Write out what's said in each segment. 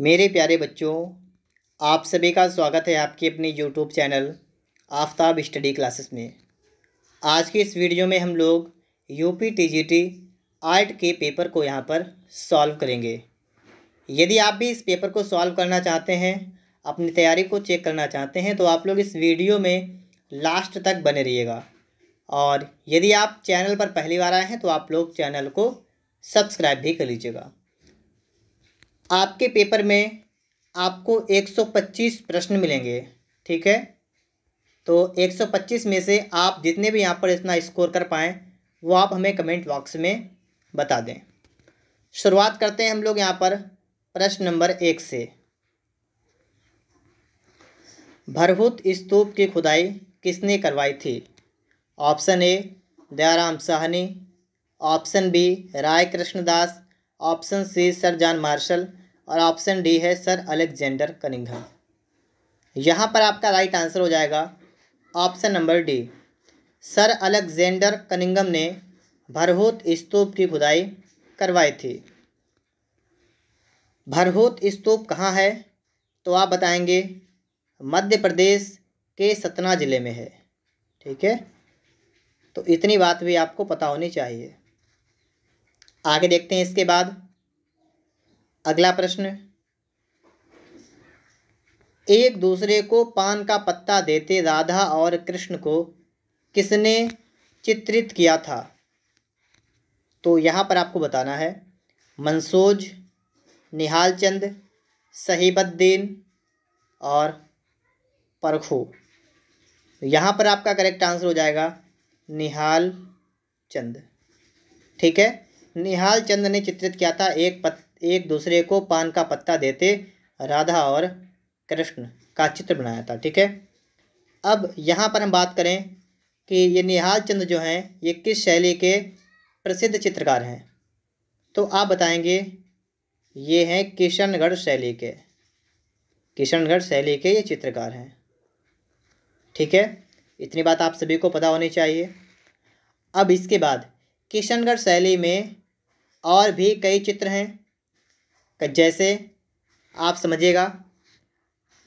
मेरे प्यारे बच्चों आप सभी का स्वागत है आपके अपने YouTube channel Aftab study classes में आज के इस वीडियो में हम लोग यूपी टीजीटी आर्ट के पेपर को यहाँ पर सॉल्व करेंगे यदि आप भी इस पेपर को सॉल्व करना चाहते हैं अपनी तैयारी को चेक करना चाहते हैं तो आप लोग इस वीडियो में लास्ट तक बने रहिएगा और यदि आप चैनल पर पहली बार आए हैं तो आप लोग चैनल को सब्सक्राइब भी कर लीजिएगा आपके पेपर में आपको 125 प्रश्न मिलेंगे ठीक है तो 125 में से आप जितने भी यहाँ पर इतना स्कोर कर पाएँ वो आप हमें कमेंट बॉक्स में बता दें शुरुआत करते हैं हम लोग यहाँ पर प्रश्न नंबर एक से भरभूत स्तूप की खुदाई किसने करवाई थी option A Dayaram Sahni option B Rai Krishnadas option C sir John Marshall और ऑप्शन डी है सर अलेक्जेंडर कनिंघम यहाँ पर आपका राइट आंसर हो जाएगा option number D sir Alexander Cunningham ने भरहूत स्तूप की खुदाई करवाई थी भरहूत स्तूप कहाँ है तो आप बताएंगे मध्य प्रदेश के सतना ज़िले में है ठीक है तो इतनी बात भी आपको पता होनी चाहिए आगे देखते हैं इसके बाद अगला प्रश्न एक दूसरे को पान का पत्ता देते राधा और कृष्ण को किसने चित्रित किया था तो यहाँ पर आपको बताना है मंसोज निहाल चंद सहीबुद्दीन और परखो यहाँ पर आपका करेक्ट आंसर हो जाएगा निहाल चंद ठीक है निहाल चंद ने चित्रित किया था एक पत्ता एक दूसरे को पान का पत्ता देते राधा और कृष्ण का चित्र बनाया था ठीक है अब यहाँ पर हम बात करें कि ये निहाल चंद जो हैं ये किस शैली के प्रसिद्ध चित्रकार हैं तो आप बताएंगे ये हैं किशनगढ़ शैली के किशनगढ़ शैली के ये चित्रकार हैं ठीक है इतनी बात आप सभी को पता होनी चाहिए अब इसके बाद किशनगढ़ शैली में और भी कई चित्र हैं जैसे आप समझिएगा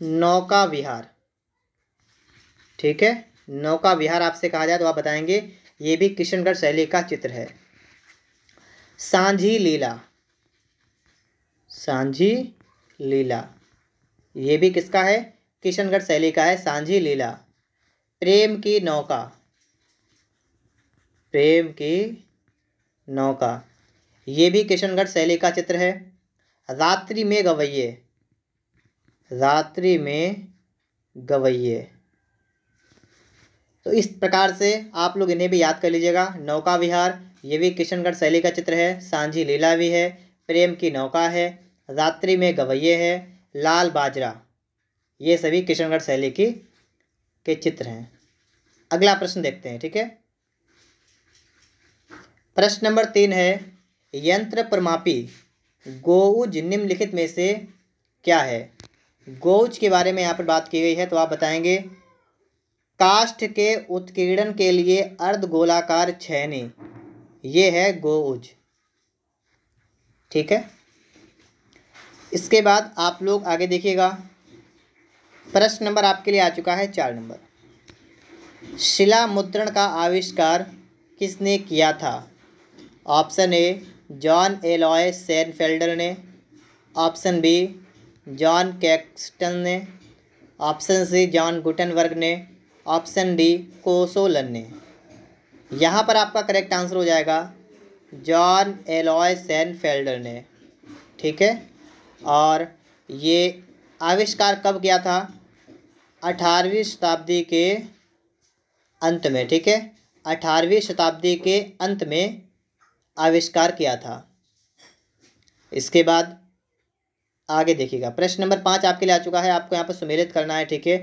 नौका विहार ठीक है नौका विहार आपसे कहा जाए तो आप बताएंगे ये भी किशनगढ़ शैली का चित्र है सांझी लीला सांझी लीला ये भी किसका है किशनगढ़ शैली का है सांझी लीला प्रेम की नौका प्रेम की नौका ये भी किशनगढ़ शैली का चित्र है रात्रि में गवैये रात्रि में गवैये तो इस प्रकार से आप लोग इन्हें भी याद कर लीजिएगा नौका विहार ये भी किशनगढ़ शैली का चित्र है सांझी लीला भी है प्रेम की नौका है रात्रि में गवैये है लाल बाजरा ये सभी किशनगढ़ शैली की के चित्र हैं अगला प्रश्न देखते हैं ठीक है प्रश्न नंबर तीन है यंत्र परमापी गोउज निम्नलिखित में से क्या है गोउज के बारे में यहाँ पर बात की गई है तो आप बताएंगे काष्ट के उत्कीर्णन के लिए अर्ध गोलाकार छैनी ये है गोउज ठीक है इसके बाद आप लोग आगे देखिएगा प्रश्न नंबर आपके लिए आ चुका है चार नंबर शिला मुद्रण का आविष्कार किसने किया था option A John Alois Senefelder ने ऑप्शन बी जॉन कैक्सटन ने ऑप्शन सी जॉन गुटनबर्ग ने ऑप्शन डी कोसोलन ने यहाँ पर आपका करेक्ट आंसर हो जाएगा जॉन एलॉय सैनफेल्डर ने ठीक है और ये आविष्कार कब किया था अठारहवीं शताब्दी के अंत में ठीक है अठारहवीं शताब्दी के अंत में आविष्कार किया था इसके बाद आगे देखिएगा प्रश्न नंबर पाँच आपके लिए आ चुका है आपको यहाँ पर सुमेलित करना है ठीक है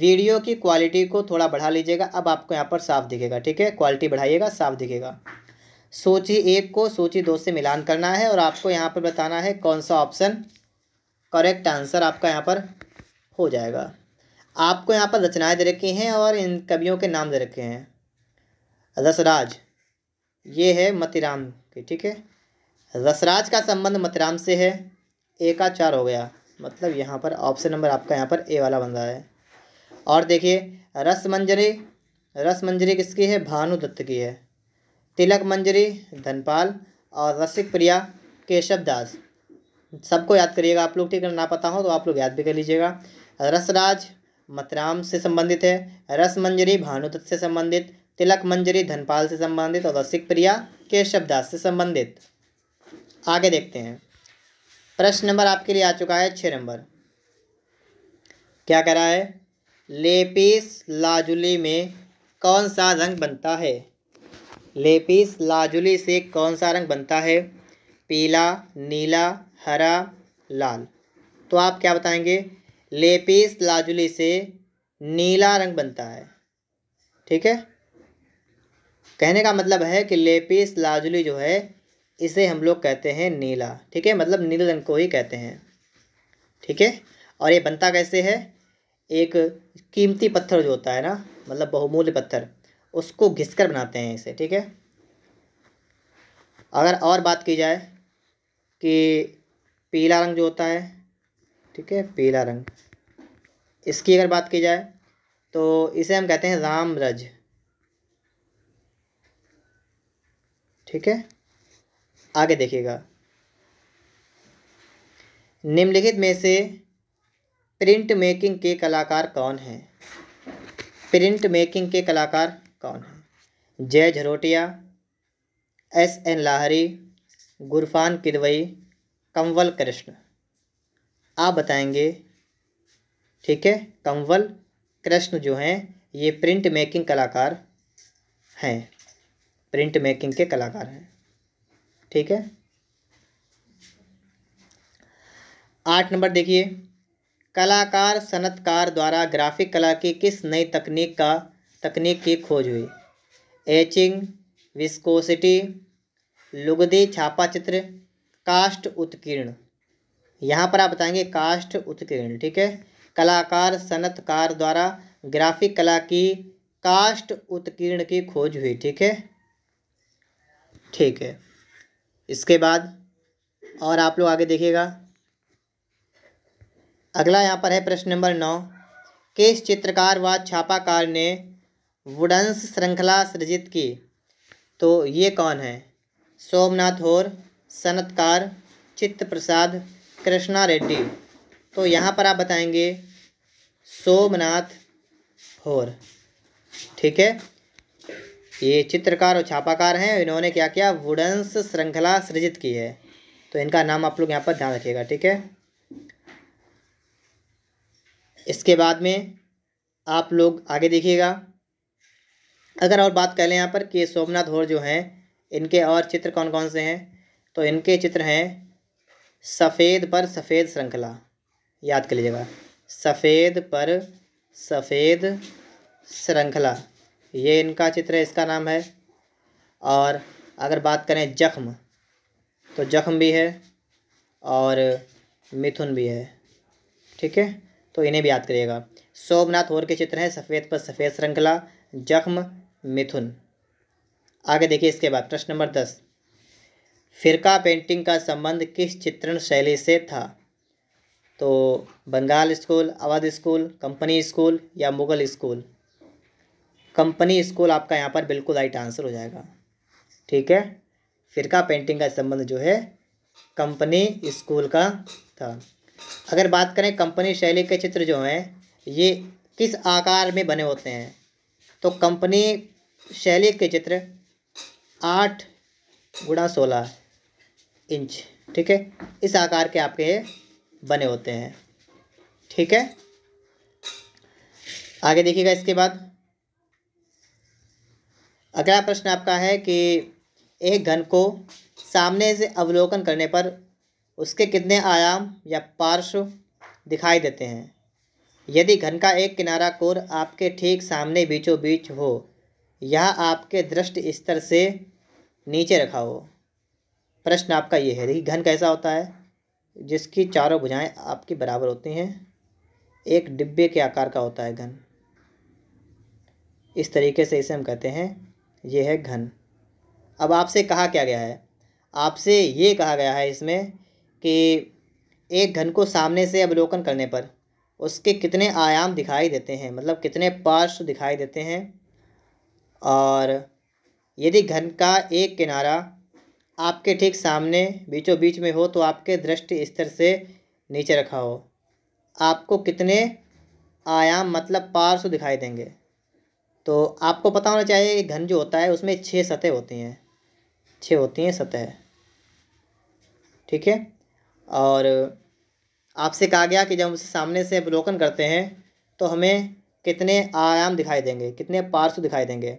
वीडियो की क्वालिटी को थोड़ा बढ़ा लीजिएगा अब आपको यहाँ पर साफ दिखेगा ठीक है क्वालिटी बढ़ाइएगा साफ दिखेगा सोची एक को सोची दो से मिलान करना है और आपको यहाँ पर बताना है कौन सा ऑप्शन करेक्ट आंसर आपका यहाँ पर हो जाएगा आपको यहाँ पर रचनाएँ दे रखी हैं और इन कवियों के नाम दे रखे हैं रसराज ये है मतिराम की ठीक है रसराज का संबंध मतिराम से है ए का चार हो गया मतलब यहाँ पर ऑप्शन नंबर आपका यहाँ पर ए वाला बन रहा है और देखिए रस मंजरी रस मंजरी किसकी है भानु दत्त की है तिलक मंजरी धनपाल और रसिक प्रिया केशव दास सबको याद करिएगा आप लोग ठीक है ना पता हो तो आप लोग याद भी कर लीजिएगा रसराज मतराम से संबंधित है रस मंजरी भानुदत्त से संबंधित तिलक मंजरी धनपाल से संबंधित और रसिक प्रिया केशवदास से संबंधित आगे देखते हैं प्रश्न नंबर आपके लिए आ चुका है छः नंबर क्या कह रहा है लेपिस लाजुली में कौन सा रंग बनता है लेपिस लाजुली से कौन सा रंग बनता है पीला नीला हरा लाल तो आप क्या बताएंगे लेपिस लाजुली से नीला रंग बनता है ठीक है कहने का मतलब है कि लेपिस लाजुली जो है इसे हम लोग कहते हैं नीला ठीक है मतलब नीले रंग को ही कहते हैं ठीक है और ये बनता कैसे है एक कीमती पत्थर जो होता है ना मतलब बहुमूल्य पत्थर उसको घिसकर बनाते हैं इसे ठीक है अगर और बात की जाए कि पीला रंग जो होता है ठीक है पीला रंग इसकी अगर बात की जाए तो इसे हम कहते हैं राम रज ठीक है आगे देखिएगा निम्नलिखित में से प्रिंट मेकिंग के कलाकार कौन हैं प्रिंट मेकिंग के कलाकार कौन हैं जय झरोटिया एस एन लाहरी गुरफान किदवई कंवल कृष्ण आप बताएंगे ठीक है कंवल कृष्ण जो हैं ये प्रिंट मेकिंग कलाकार हैं प्रिंट मेकिंग के कलाकार हैं ठीक है आठ नंबर देखिए कलाकार सनतकार द्वारा ग्राफिक कला की किस नई तकनीक का तकनीक की खोज हुई एचिंग विस्कोसिटी लुगदी छापा चित्र कास्ट उत्कीर्ण यहाँ पर आप बताएंगे कास्ट उत्कीर्ण ठीक है कलाकार सनतकार द्वारा ग्राफिक कला की कास्ट उत्कीर्ण की खोज हुई ठीक है ठीक है इसके बाद और आप लोग आगे देखिएगा अगला यहाँ पर है प्रश्न नंबर नौ किस चित्रकार व छापाकार ने वुडन्स श्रृंखला सृजित की तो ये कौन है सोमनाथ होर सनतकार चित्त प्रसाद कृष्णा रेड्डी तो यहाँ पर आप बताएंगे सोमनाथ होर ठीक है ये चित्रकार और छापाकार हैं इन्होंने क्या किया वुडन्स श्रृंखला सृजित की है तो इनका नाम आप लोग यहाँ पर ध्यान रखिएगा ठीक है इसके बाद में आप लोग आगे देखिएगा अगर और बात कर लें यहाँ पर कि सोमनाथ होर जो हैं इनके और चित्र कौन कौन से हैं तो इनके चित्र हैं सफ़ेद पर सफ़ेद श्रृंखला याद कर लीजिएगा सफ़ेद पर सफ़ेद श्रृंखला ये इनका चित्र है इसका नाम है और अगर बात करें जख्म तो जख्म भी है और मिथुन भी है ठीक है तो इन्हें भी याद करिएगा सोमनाथ और के चित्र हैं सफ़ेद पर सफ़ेद श्रृंखला जख्म मिथुन आगे देखिए इसके बाद प्रश्न नंबर दस फिरका पेंटिंग का संबंध किस चित्रण शैली से था तो Bengal school Awadh school company school या मुग़ल स्कूल कंपनी स्कूल आपका यहाँ पर बिल्कुल राइट आंसर हो जाएगा ठीक है फिरका पेंटिंग का संबंध जो है कंपनी स्कूल का था अगर बात करें कंपनी शैली के चित्र जो हैं ये किस आकार में बने होते हैं तो कंपनी शैली के चित्र आठ गुणा सोलह इंच ठीक है इस आकार के आपके बने होते हैं ठीक है आगे देखिएगा इसके बाद अगला प्रश्न आपका है कि एक घन को सामने से अवलोकन करने पर उसके कितने आयाम या पार्श्व दिखाई देते हैं यदि घन का एक किनारा कोर आपके ठीक सामने बीचों बीच हो यह आपके दृष्टि स्तर से नीचे रखा हो प्रश्न आपका ये है देखिए घन कैसा होता है जिसकी चारों भुजाएं आपकी बराबर होती हैं एक डिब्बे के आकार का होता है घन इस तरीके से इसे हम कहते हैं ये है घन अब आपसे कहा क्या गया है आपसे ये कहा गया है इसमें कि एक घन को सामने से अवलोकन करने पर उसके कितने आयाम दिखाई देते हैं मतलब कितने पार्श्व दिखाई देते हैं और यदि घन का एक किनारा आपके ठीक सामने बीचों बीच में हो तो आपके दृष्टि स्तर से नीचे रखा हो आपको कितने आयाम मतलब पार्श्व दिखाई देंगे तो आपको पता होना चाहिए कि घन जो होता है उसमें छः सतह होती हैं छः होती हैं सतह ठीक है और आपसे कहा गया कि जब हम सामने से अवलोकन करते हैं तो हमें कितने आयाम दिखाई देंगे कितने पार्श्व दिखाई देंगे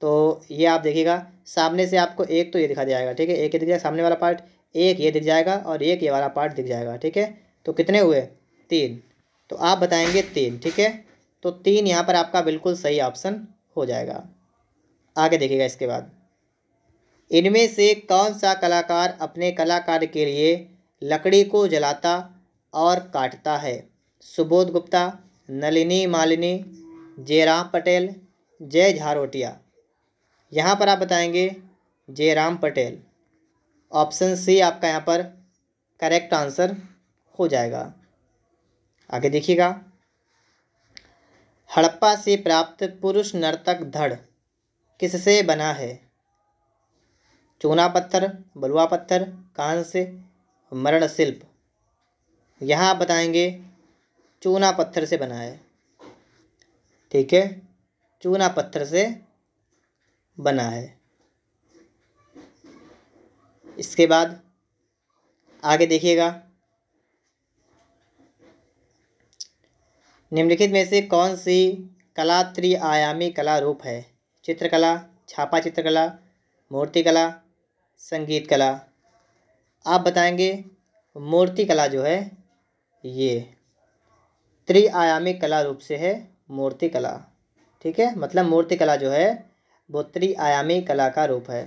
तो ये आप देखिएगा सामने से आपको एक तो ये दिखा जाएगा ठीक है एक ये दिख जाएगा सामने वाला पार्ट एक ये दिख जाएगा और एक ये वाला पार्ट दिख जाएगा ठीक है तो कितने हुए तीन तो आप बताएंगे तीन ठीक है तो तीन यहाँ पर आपका बिल्कुल सही ऑप्शन हो जाएगा आगे देखिएगा इसके बाद इनमें से कौन सा कलाकार अपने कलाकार के लिए लकड़ी को जलाता और काटता है सुबोध गुप्ता नलिनी मालिनी जयराम पटेल जय झारोटिया यहाँ पर आप बताएंगे जयराम पटेल ऑप्शन सी आपका यहाँ पर करेक्ट आंसर हो जाएगा आगे देखिएगा हड़प्पा से प्राप्त पुरुष नर्तक धड़ किससे बना है चूना पत्थर बलुआ पत्थर कांस्य मरण शिल्प यहाँ आप बताएंगे चूना पत्थर से बना है ठीक है चूना पत्थर से बना है इसके बाद आगे देखिएगा निम्नलिखित में से कौन सी कला त्रिआयामी कला रूप है चित्रकला छापा चित्रकला मूर्तिकला संगीत कला आप बताएंगे मूर्तिकला जो है ये त्रिआयामी कला रूप से है मूर्तिकला ठीक है मतलब मूर्तिकला जो है वो त्रिआयामी कला का रूप है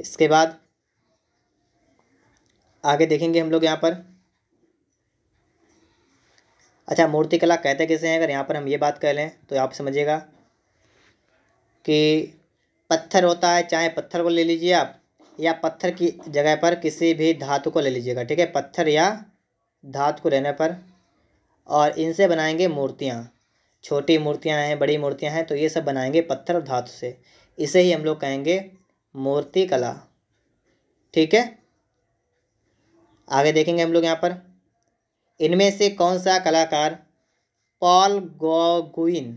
इसके बाद आगे देखेंगे हम लोग यहाँ पर अच्छा मूर्तिकला कहते कैसे हैं अगर यहाँ पर हम ये बात कह लें तो आप समझिएगा कि पत्थर होता है चाहे पत्थर को ले लीजिए आप या पत्थर की जगह पर किसी भी धातु को ले लीजिएगा ठीक है पत्थर या धातु को लेने पर और इनसे बनाएंगे मूर्तियाँ छोटी मूर्तियाँ हैं बड़ी मूर्तियाँ हैं तो ये सब बनाएंगे पत्थर और धातु से इसे ही हम लोग कहेंगे मूर्ति कला ठीक है आगे देखेंगे हम लोग यहाँ पर इनमें से कौन सा कलाकार पॉल गोगुइन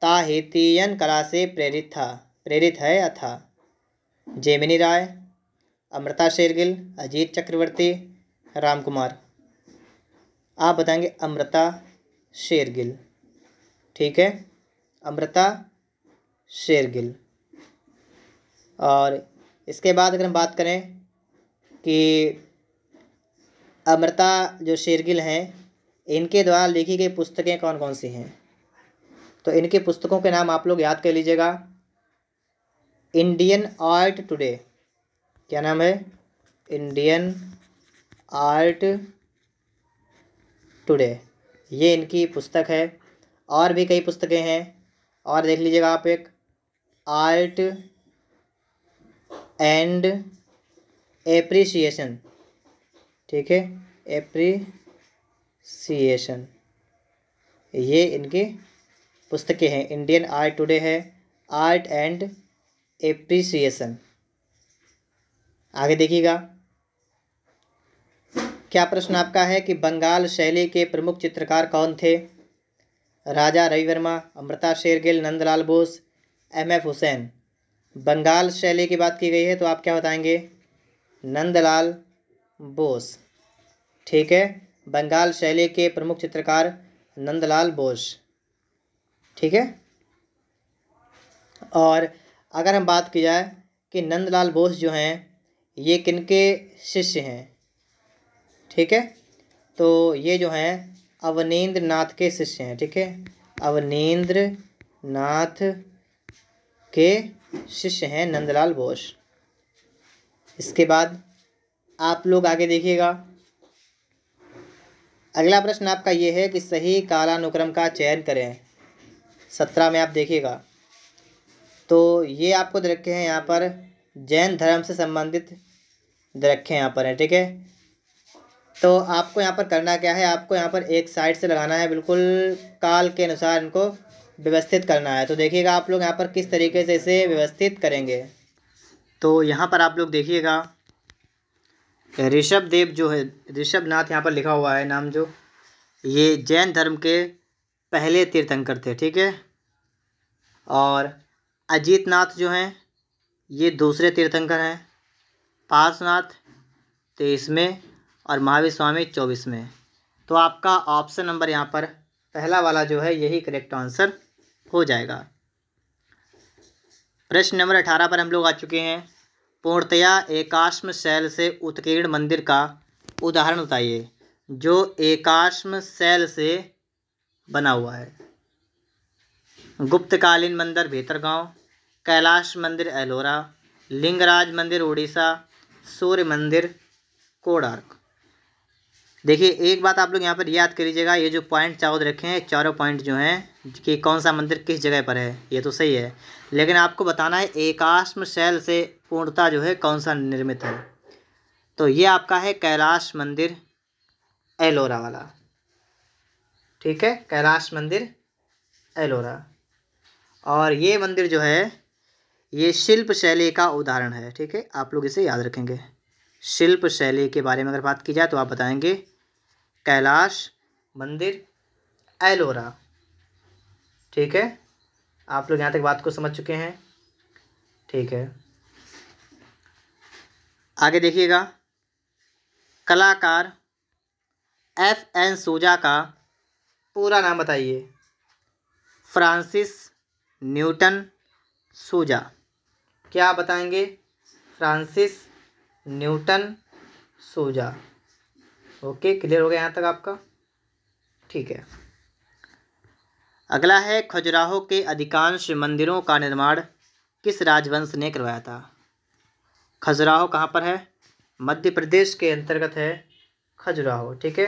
ताहितियन कला से प्रेरित था प्रेरित है या था जेमिनी राय अमृता शेरगिल अजीत चक्रवर्ती राम कुमार आप बताएंगे अमृता शेरगिल ठीक है अमृता शेरगिल और इसके बाद अगर हम बात करें कि अमृता जो शेरगिल हैं इनके द्वारा लिखी गई पुस्तकें कौन कौन सी हैं तो इनकी पुस्तकों के नाम आप लोग याद कर लीजिएगा इंडियन आर्ट टुडे क्या नाम है इंडियन आर्ट टुडे ये इनकी पुस्तक है और भी कई पुस्तकें हैं और देख लीजिएगा आप एक आर्ट एंड एप्रिसिएशन ठीक है एप्रिसिएशन ये इनकी पुस्तकें हैं इंडियन आर्ट टुडे है आर्ट एंड एप्रिसिएशन आगे देखिएगा क्या प्रश्न आपका है कि बंगाल शैली के प्रमुख चित्रकार कौन थे राजा रवि वर्मा अमृता शेरगिल नंदलाल बोस एम एफ हुसैन बंगाल शैली की बात की गई है तो आप क्या बताएंगे नंदलाल बोस ठीक है बंगाल शैली के प्रमुख चित्रकार नंदलाल बोस ठीक है और अगर हम बात की जाए कि नंदलाल बोस जो हैं ये किनके शिष्य हैं ठीक है तो ये जो हैं अवनीन्द्र नाथ के शिष्य हैं ठीक है अवनीन्द्र नाथ के शिष्य हैं नंदलाल बोस इसके बाद आप लोग आगे देखिएगा अगला प्रश्न आपका ये है कि सही कालानुक्रम का चयन करें सत्रह में आप देखिएगा तो ये आपको दे रखे हैं यहाँ पर जैन धर्म से संबंधित दे रखे हैं यहाँ पर है ठीक है तो आपको यहाँ पर करना क्या है आपको यहाँ पर एक साइड से लगाना है बिल्कुल काल के अनुसार इनको व्यवस्थित करना है तो देखिएगा आप लोग यहाँ पर किस तरीके से इसे व्यवस्थित करेंगे तो यहाँ पर आप लोग देखिएगा ऋषभ देव जो है ऋषभ नाथ यहाँ पर लिखा हुआ है नाम जो ये जैन धर्म के पहले तीर्थंकर थे ठीक है और अजीत नाथ जो हैं ये दूसरे तीर्थंकर हैं पार्शनाथ तेईस में और महावीर स्वामी चौबीस में तो आपका ऑप्शन नंबर यहाँ पर पहला वाला जो है यही करेक्ट आंसर हो जाएगा प्रश्न नंबर अठारह पर हम लोग आ चुके हैं पूर्णतया एकाश्म शैल से उत्कीर्ण मंदिर का उदाहरण बताइए जो एकाश्म शैल से बना हुआ है गुप्तकालीन मंदिर भीतरगांव कैलाश मंदिर एलोरा लिंगराज मंदिर उड़ीसा सूर्य मंदिर कोडार्क देखिए एक बात आप लोग यहाँ पर याद करीजिएगा ये जो पॉइंट चारों रखे हैं चारों पॉइंट जो हैं कि कौन सा मंदिर किस जगह पर है ये तो सही है लेकिन आपको बताना है एकाश्म शैल से पूर्णता जो है कौन सा निर्मित है तो ये आपका है कैलाश मंदिर एलोरा वाला ठीक है कैलाश मंदिर एलोरा और ये मंदिर जो है ये शिल्प शैली का उदाहरण है ठीक है आप लोग इसे याद रखेंगे शिल्प शैली के बारे में अगर बात की जाए तो आप बताएंगे कैलाश मंदिर एलोरा ठीक है आप लोग यहाँ तक बात को समझ चुके हैं ठीक है आगे देखिएगा कलाकार एफ एन सूजा का पूरा नाम बताइए फ्रांसिस न्यूटन सूजा क्या बताएंगे फ्रांसिस न्यूटन सूजा ओके क्लियर हो गया यहाँ तक आपका ठीक है अगला है खजुराहो के अधिकांश मंदिरों का निर्माण किस राजवंश ने करवाया था खजुराहो कहाँ पर है मध्य प्रदेश के अंतर्गत है खजुराहो ठीक है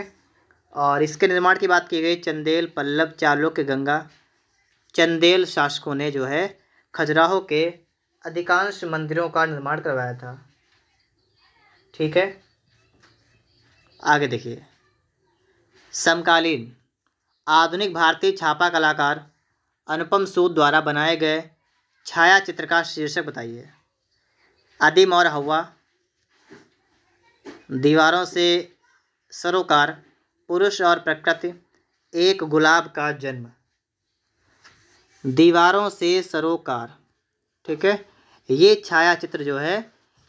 और इसके निर्माण की बात की गई चंदेल पल्लव चालुक्य गंगा चंदेल शासकों ने जो है खजुराहो के अधिकांश मंदिरों का निर्माण करवाया था ठीक है आगे देखिए समकालीन आधुनिक भारतीय छापा कलाकार अनुपम सूद द्वारा बनाए गए छाया चित्र का शीर्षक बताइए आदिम और हवा दीवारों से सरोकार पुरुष और प्रकृति एक गुलाब का जन्म दीवारों से सरोकार ठीक है ये छाया चित्र जो है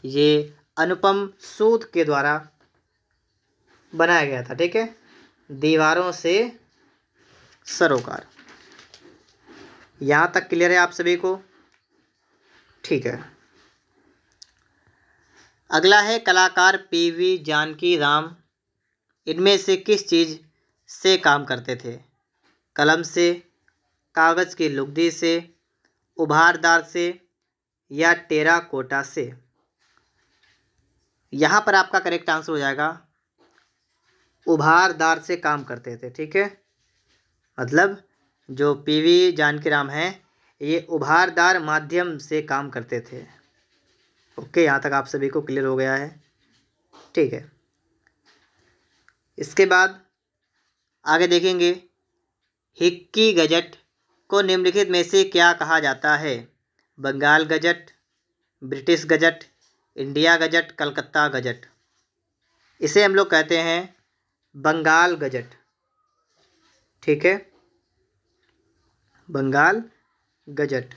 ये अनुपम सूद के द्वारा बनाया गया था ठीक है दीवारों से सरोकार यहाँ तक क्लियर है आप सभी को ठीक है अगला है कलाकार पीवी जानकी राम इनमें से किस चीज़ से काम करते थे कलम से कागज़ की लुगदी से उभारदार से या टेरा कोटा से यहाँ पर आपका करेक्ट आंसर हो जाएगा उभारदार से काम करते थे ठीक है मतलब जो पी वी राम हैं ये उभारदार माध्यम से काम करते थे ओके यहाँ तक आप सभी को क्लियर हो गया है ठीक है इसके बाद आगे देखेंगे हिक्की गजट को निम्नलिखित में से क्या कहा जाता है Bengal gazette British gazette India gazette Calcutta gazette इसे हम लोग कहते हैं बंगाल गजट ठीक है बंगाल गजट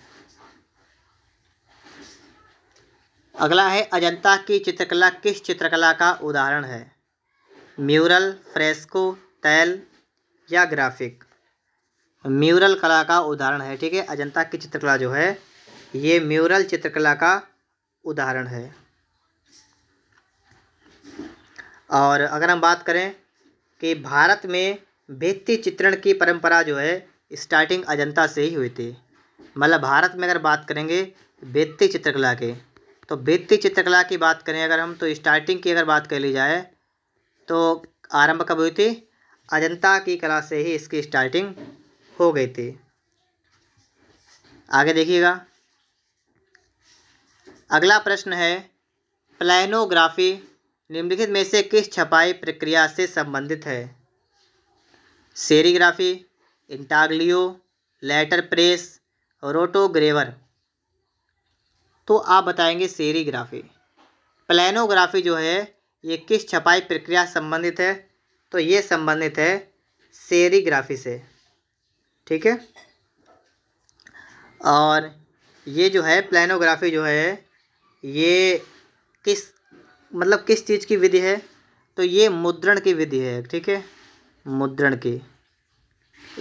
अगला है अजंता की चित्रकला किस चित्रकला का उदाहरण है म्यूरल फ्रेस्को तैल या ग्राफिक म्यूरल कला का उदाहरण है ठीक है अजंता की चित्रकला जो है ये म्यूरल चित्रकला का उदाहरण है और अगर हम बात करें कि भारत में भित्ति चित्रण की परंपरा जो है स्टार्टिंग अजंता से ही हुई थी मतलब भारत में अगर बात करेंगे बेत्ती चित्रकला के तो बेत्ती चित्रकला की बात करें अगर हम तो स्टार्टिंग की अगर बात कर ली जाए तो आरंभ कब हुई थी अजंता की कला से ही इसकी स्टार्टिंग हो गई थी आगे देखिएगा अगला प्रश्न है प्लानोग्राफी निम्नलिखित में से किस छपाई प्रक्रिया से संबंधित है serigraphy intaglio letter press rotogravure तो आप बताएंगे सेरीग्राफी प्लानोग्राफी जो है ये किस छपाई प्रक्रिया संबंधित है तो ये संबंधित है सेरीग्राफी से ठीक है और ये जो है प्लानोग्राफी जो है ये किस मतलब किस चीज़ की विधि है तो ये मुद्रण की विधि है ठीक है मुद्रण की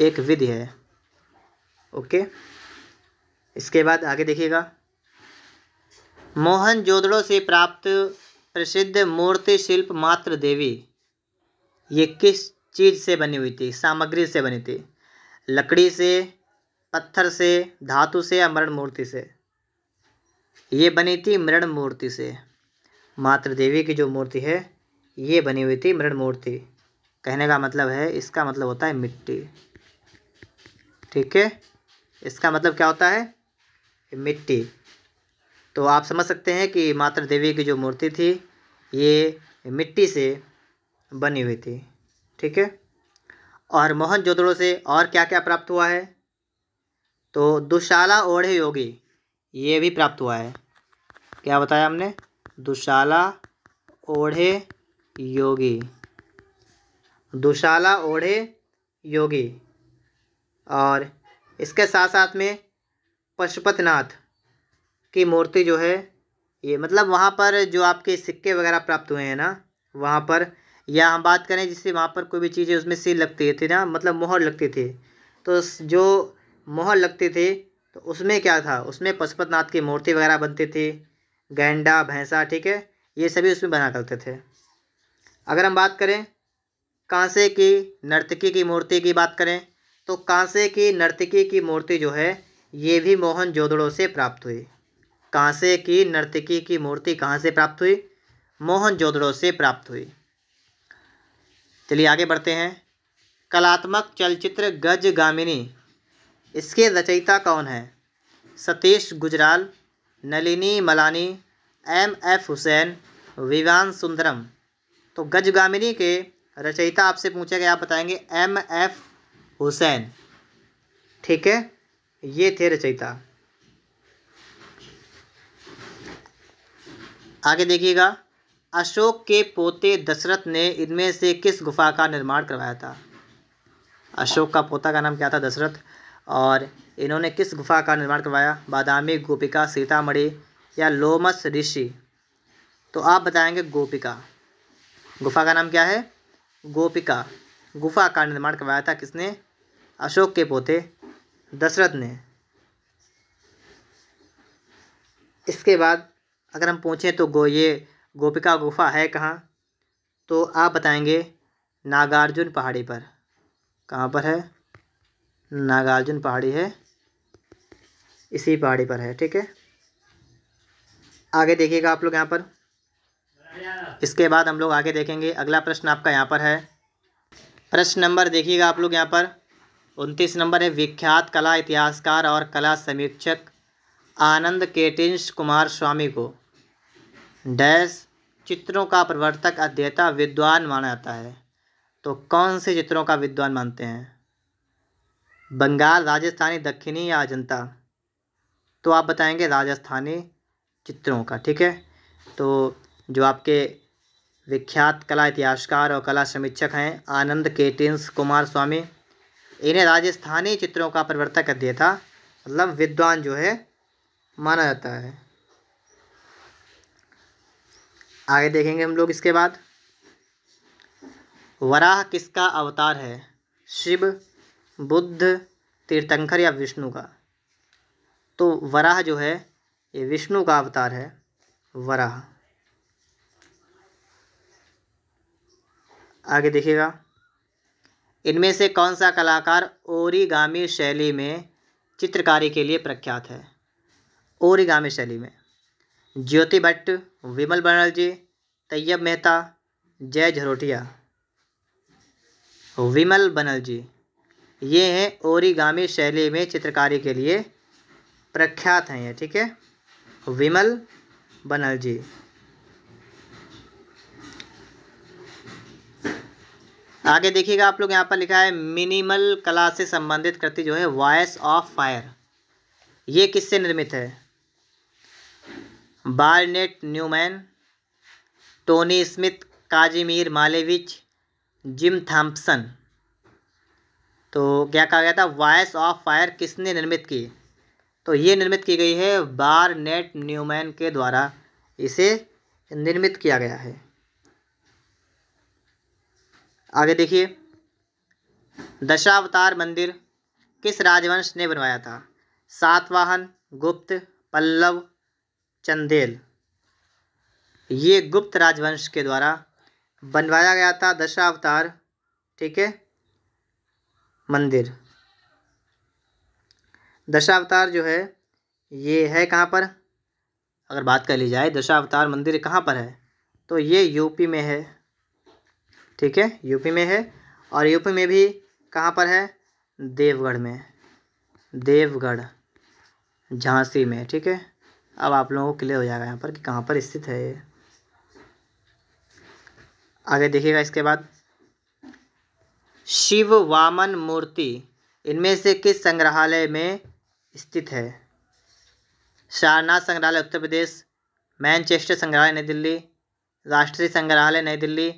एक विधि है ओके इसके बाद आगे देखिएगा मोहन जोदड़ो से प्राप्त प्रसिद्ध मूर्ति शिल्प मात्र देवी ये किस चीज़ से बनी हुई थी सामग्री से बनी थी लकड़ी से पत्थर से धातु से या मरण मूर्ति से ये बनी थी मृण मूर्ति से मातृ देवी की जो मूर्ति है ये बनी हुई थी मृण मूर्ति कहने का मतलब है इसका मतलब होता है मिट्टी ठीक है इसका मतलब क्या होता है मिट्टी तो आप समझ सकते हैं कि मातृ देवी की जो मूर्ति थी ये मिट्टी से बनी हुई थी ठीक है और मोहन जोदड़ों से और क्या क्या प्राप्त हुआ है तो दुशाला ओढ़े योगी ये भी प्राप्त हुआ है क्या बताया हमने दुशाला ओढ़े योगी दुशाला ओढ़े योगी और इसके साथ साथ में पशुपतिनाथ की मूर्ति जो है ये मतलब वहाँ पर जो आपके सिक्के वगैरह प्राप्त हुए हैं ना वहाँ पर या हम बात करें जिससे वहाँ पर कोई भी चीज़ें उसमें सील लगती थी ना मतलब मोहर लगती थी तो जो मोहर लगती थी तो उसमें क्या था उसमें पशुपतनाथ की मूर्ति वगैरह बनती थी गेंडा भैंसा ठीक है ये सभी उसमें बना करते थे अगर हम बात करें कांसे की नर्तकी की मूर्ति की बात करें तो कांसे की नर्तकी की मूर्ति जो है ये भी मोहन जोदड़ो से प्राप्त हुई कांसे की नर्तकी की मूर्ति कहाँ से प्राप्त हुई मोहन जोदड़ो से प्राप्त हुई चलिए आगे बढ़ते हैं कलात्मक चलचित्र गज गामिनी इसके रचयिता कौन है सतीश गुजराल नलिनी मलानी एम एफ हुसैन विवान सुंदरम तो गजगामिनी के रचयिता आपसे पूछा गया आप बताएंगे एम एफ हुसैन ठीक है ये थे रचयिता आगे देखिएगा अशोक के पोते दशरथ ने इनमें से किस गुफा का निर्माण करवाया था अशोक का पोता का नाम क्या था दशरथ और इन्होंने किस गुफा का निर्माण करवाया बादामी गोपिका सीतामढ़ी या लोमस ऋषि तो आप बताएंगे गोपिका गुफा का नाम क्या है गोपिका गुफा का निर्माण करवाया था किसने अशोक के पोते दशरथ ने इसके बाद अगर हम पूछें तो गो ये गोपिका गुफा है कहाँ तो आप बताएंगे नागार्जुन पहाड़ी पर कहाँ पर है नागार्जुन पहाड़ी है इसी पहाड़ी पर है ठीक है आगे देखिएगा आप लोग यहाँ पर इसके बाद हम लोग आगे देखेंगे अगला प्रश्न आपका यहाँ पर है प्रश्न नंबर देखिएगा आप लोग यहाँ पर उनतीस नंबर है विख्यात कला इतिहासकार और कला समीक्षक आनंद केटिंश कुमार स्वामी को डैश चित्रों का प्रवर्तक अध्येता विद्वान माना जाता है तो कौन से चित्रों का विद्वान मानते हैं बंगाल राजस्थानी दक्षिणी या अजंता तो आप बताएंगे राजस्थानी चित्रों का ठीक है तो जो आपके विख्यात कला इतिहासकार और कला समीक्षक हैं आनंद केटिंस कुमार स्वामी इन्हें राजस्थानी चित्रों का प्रवर्तक दिया था मतलब विद्वान जो है माना जाता है आगे देखेंगे हम लोग इसके बाद वराह किसका अवतार है शिव बुद्ध तीर्थंकर या विष्णु का तो वराह जो है ये विष्णु का अवतार है वराह आगे देखिएगा इनमें से कौन सा कलाकार ओरिगामी शैली में चित्रकारी के लिए प्रख्यात है ओरिगामी शैली में ज्योति भट्ट विमल बनर्जी तैयब मेहता जय झरोटिया विमल बनर्जी ये हैं ओरिगामी शैली में चित्रकारी के लिए प्रख्यात हैं ये ठीक है विमल बनर्जी आगे देखिएगा आप लोग यहाँ पर लिखा है मिनिमल कला से संबंधित कृति जो है वॉयस ऑफ फायर ये किससे निर्मित है Barnett Newman Tony Smith Kazimir Malevich Jim Thompson तो क्या कहा गया था वॉयस ऑफ फायर किसने निर्मित की तो ये निर्मित की गई है बारनेट न्यूमैन के द्वारा इसे निर्मित किया गया है आगे देखिए दशावतार मंदिर किस राजवंश ने बनवाया था सातवाहन गुप्त पल्लव चंदेल ये गुप्त राजवंश के द्वारा बनवाया गया था दशावतार ठीक है मंदिर दशावतार जो है ये है कहाँ पर अगर बात कर ली जाए दशावतार मंदिर कहाँ पर है तो ये यूपी में है ठीक है यूपी में है और यूपी में भी कहाँ पर है देवगढ़ में देवगढ़ झांसी में ठीक है अब आप लोगों को क्लियर हो जाएगा यहाँ पर कि कहाँ पर स्थित है ये आगे देखिएगा इसके बाद शिव वामन मूर्ति इनमें से किस संग्रहालय में स्थित है सारनाथ संग्रहालय उत्तर प्रदेश मैनचेस्टर संग्रहालय नई दिल्ली राष्ट्रीय संग्रहालय नई दिल्ली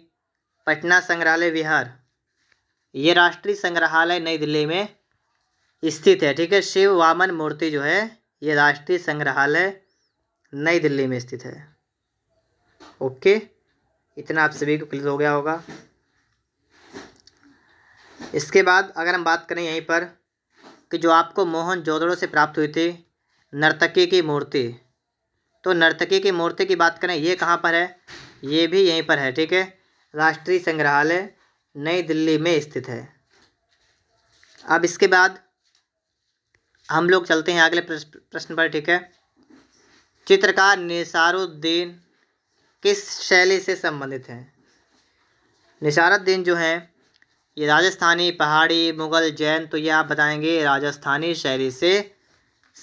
पटना संग्रहालय विहार ये राष्ट्रीय संग्रहालय नई दिल्ली में स्थित है ठीक है शिव वामन मूर्ति जो है ये राष्ट्रीय संग्रहालय नई दिल्ली में स्थित है ओके इतना आप सभी को क्लियर हो गया होगा इसके बाद अगर हम बात करें यहीं पर कि जो आपको मोहन जोदड़ो से प्राप्त हुई थी नर्तकी की मूर्ति तो नर्तकी की मूर्ति की बात करें ये कहाँ पर है ये भी यहीं पर है ठीक है राष्ट्रीय संग्रहालय नई दिल्ली में स्थित है अब इसके बाद हम लोग चलते हैं अगले प्रश्न पर ठीक है चित्रकार निसारुद्दीन किस शैली से संबंधित हैं निसारुद्दीन जो हैं ये राजस्थानी पहाड़ी मुग़ल जैन तो ये आप बताएंगे राजस्थानी शैली से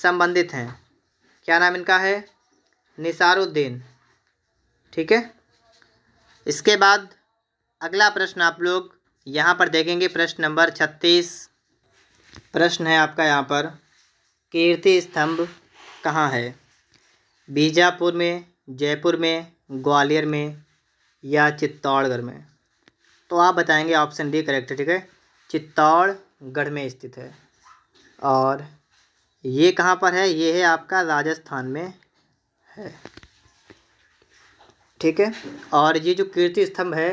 संबंधित हैं क्या नाम इनका है निसारुद्दीन ठीक है इसके बाद अगला प्रश्न आप लोग यहाँ पर देखेंगे प्रश्न नंबर छत्तीस प्रश्न है आपका यहाँ पर कीर्ति स्तंभ कहाँ है बीजापुर में जयपुर में ग्वालियर में या चित्तौड़गढ़ में तो आप बताएंगे ऑप्शन डी करेक्ट है ठीक है चित्तौड़गढ़ में स्थित है और ये कहाँ पर है ये है आपका राजस्थान में है ठीक है और ये जो कीर्ति स्तंभ है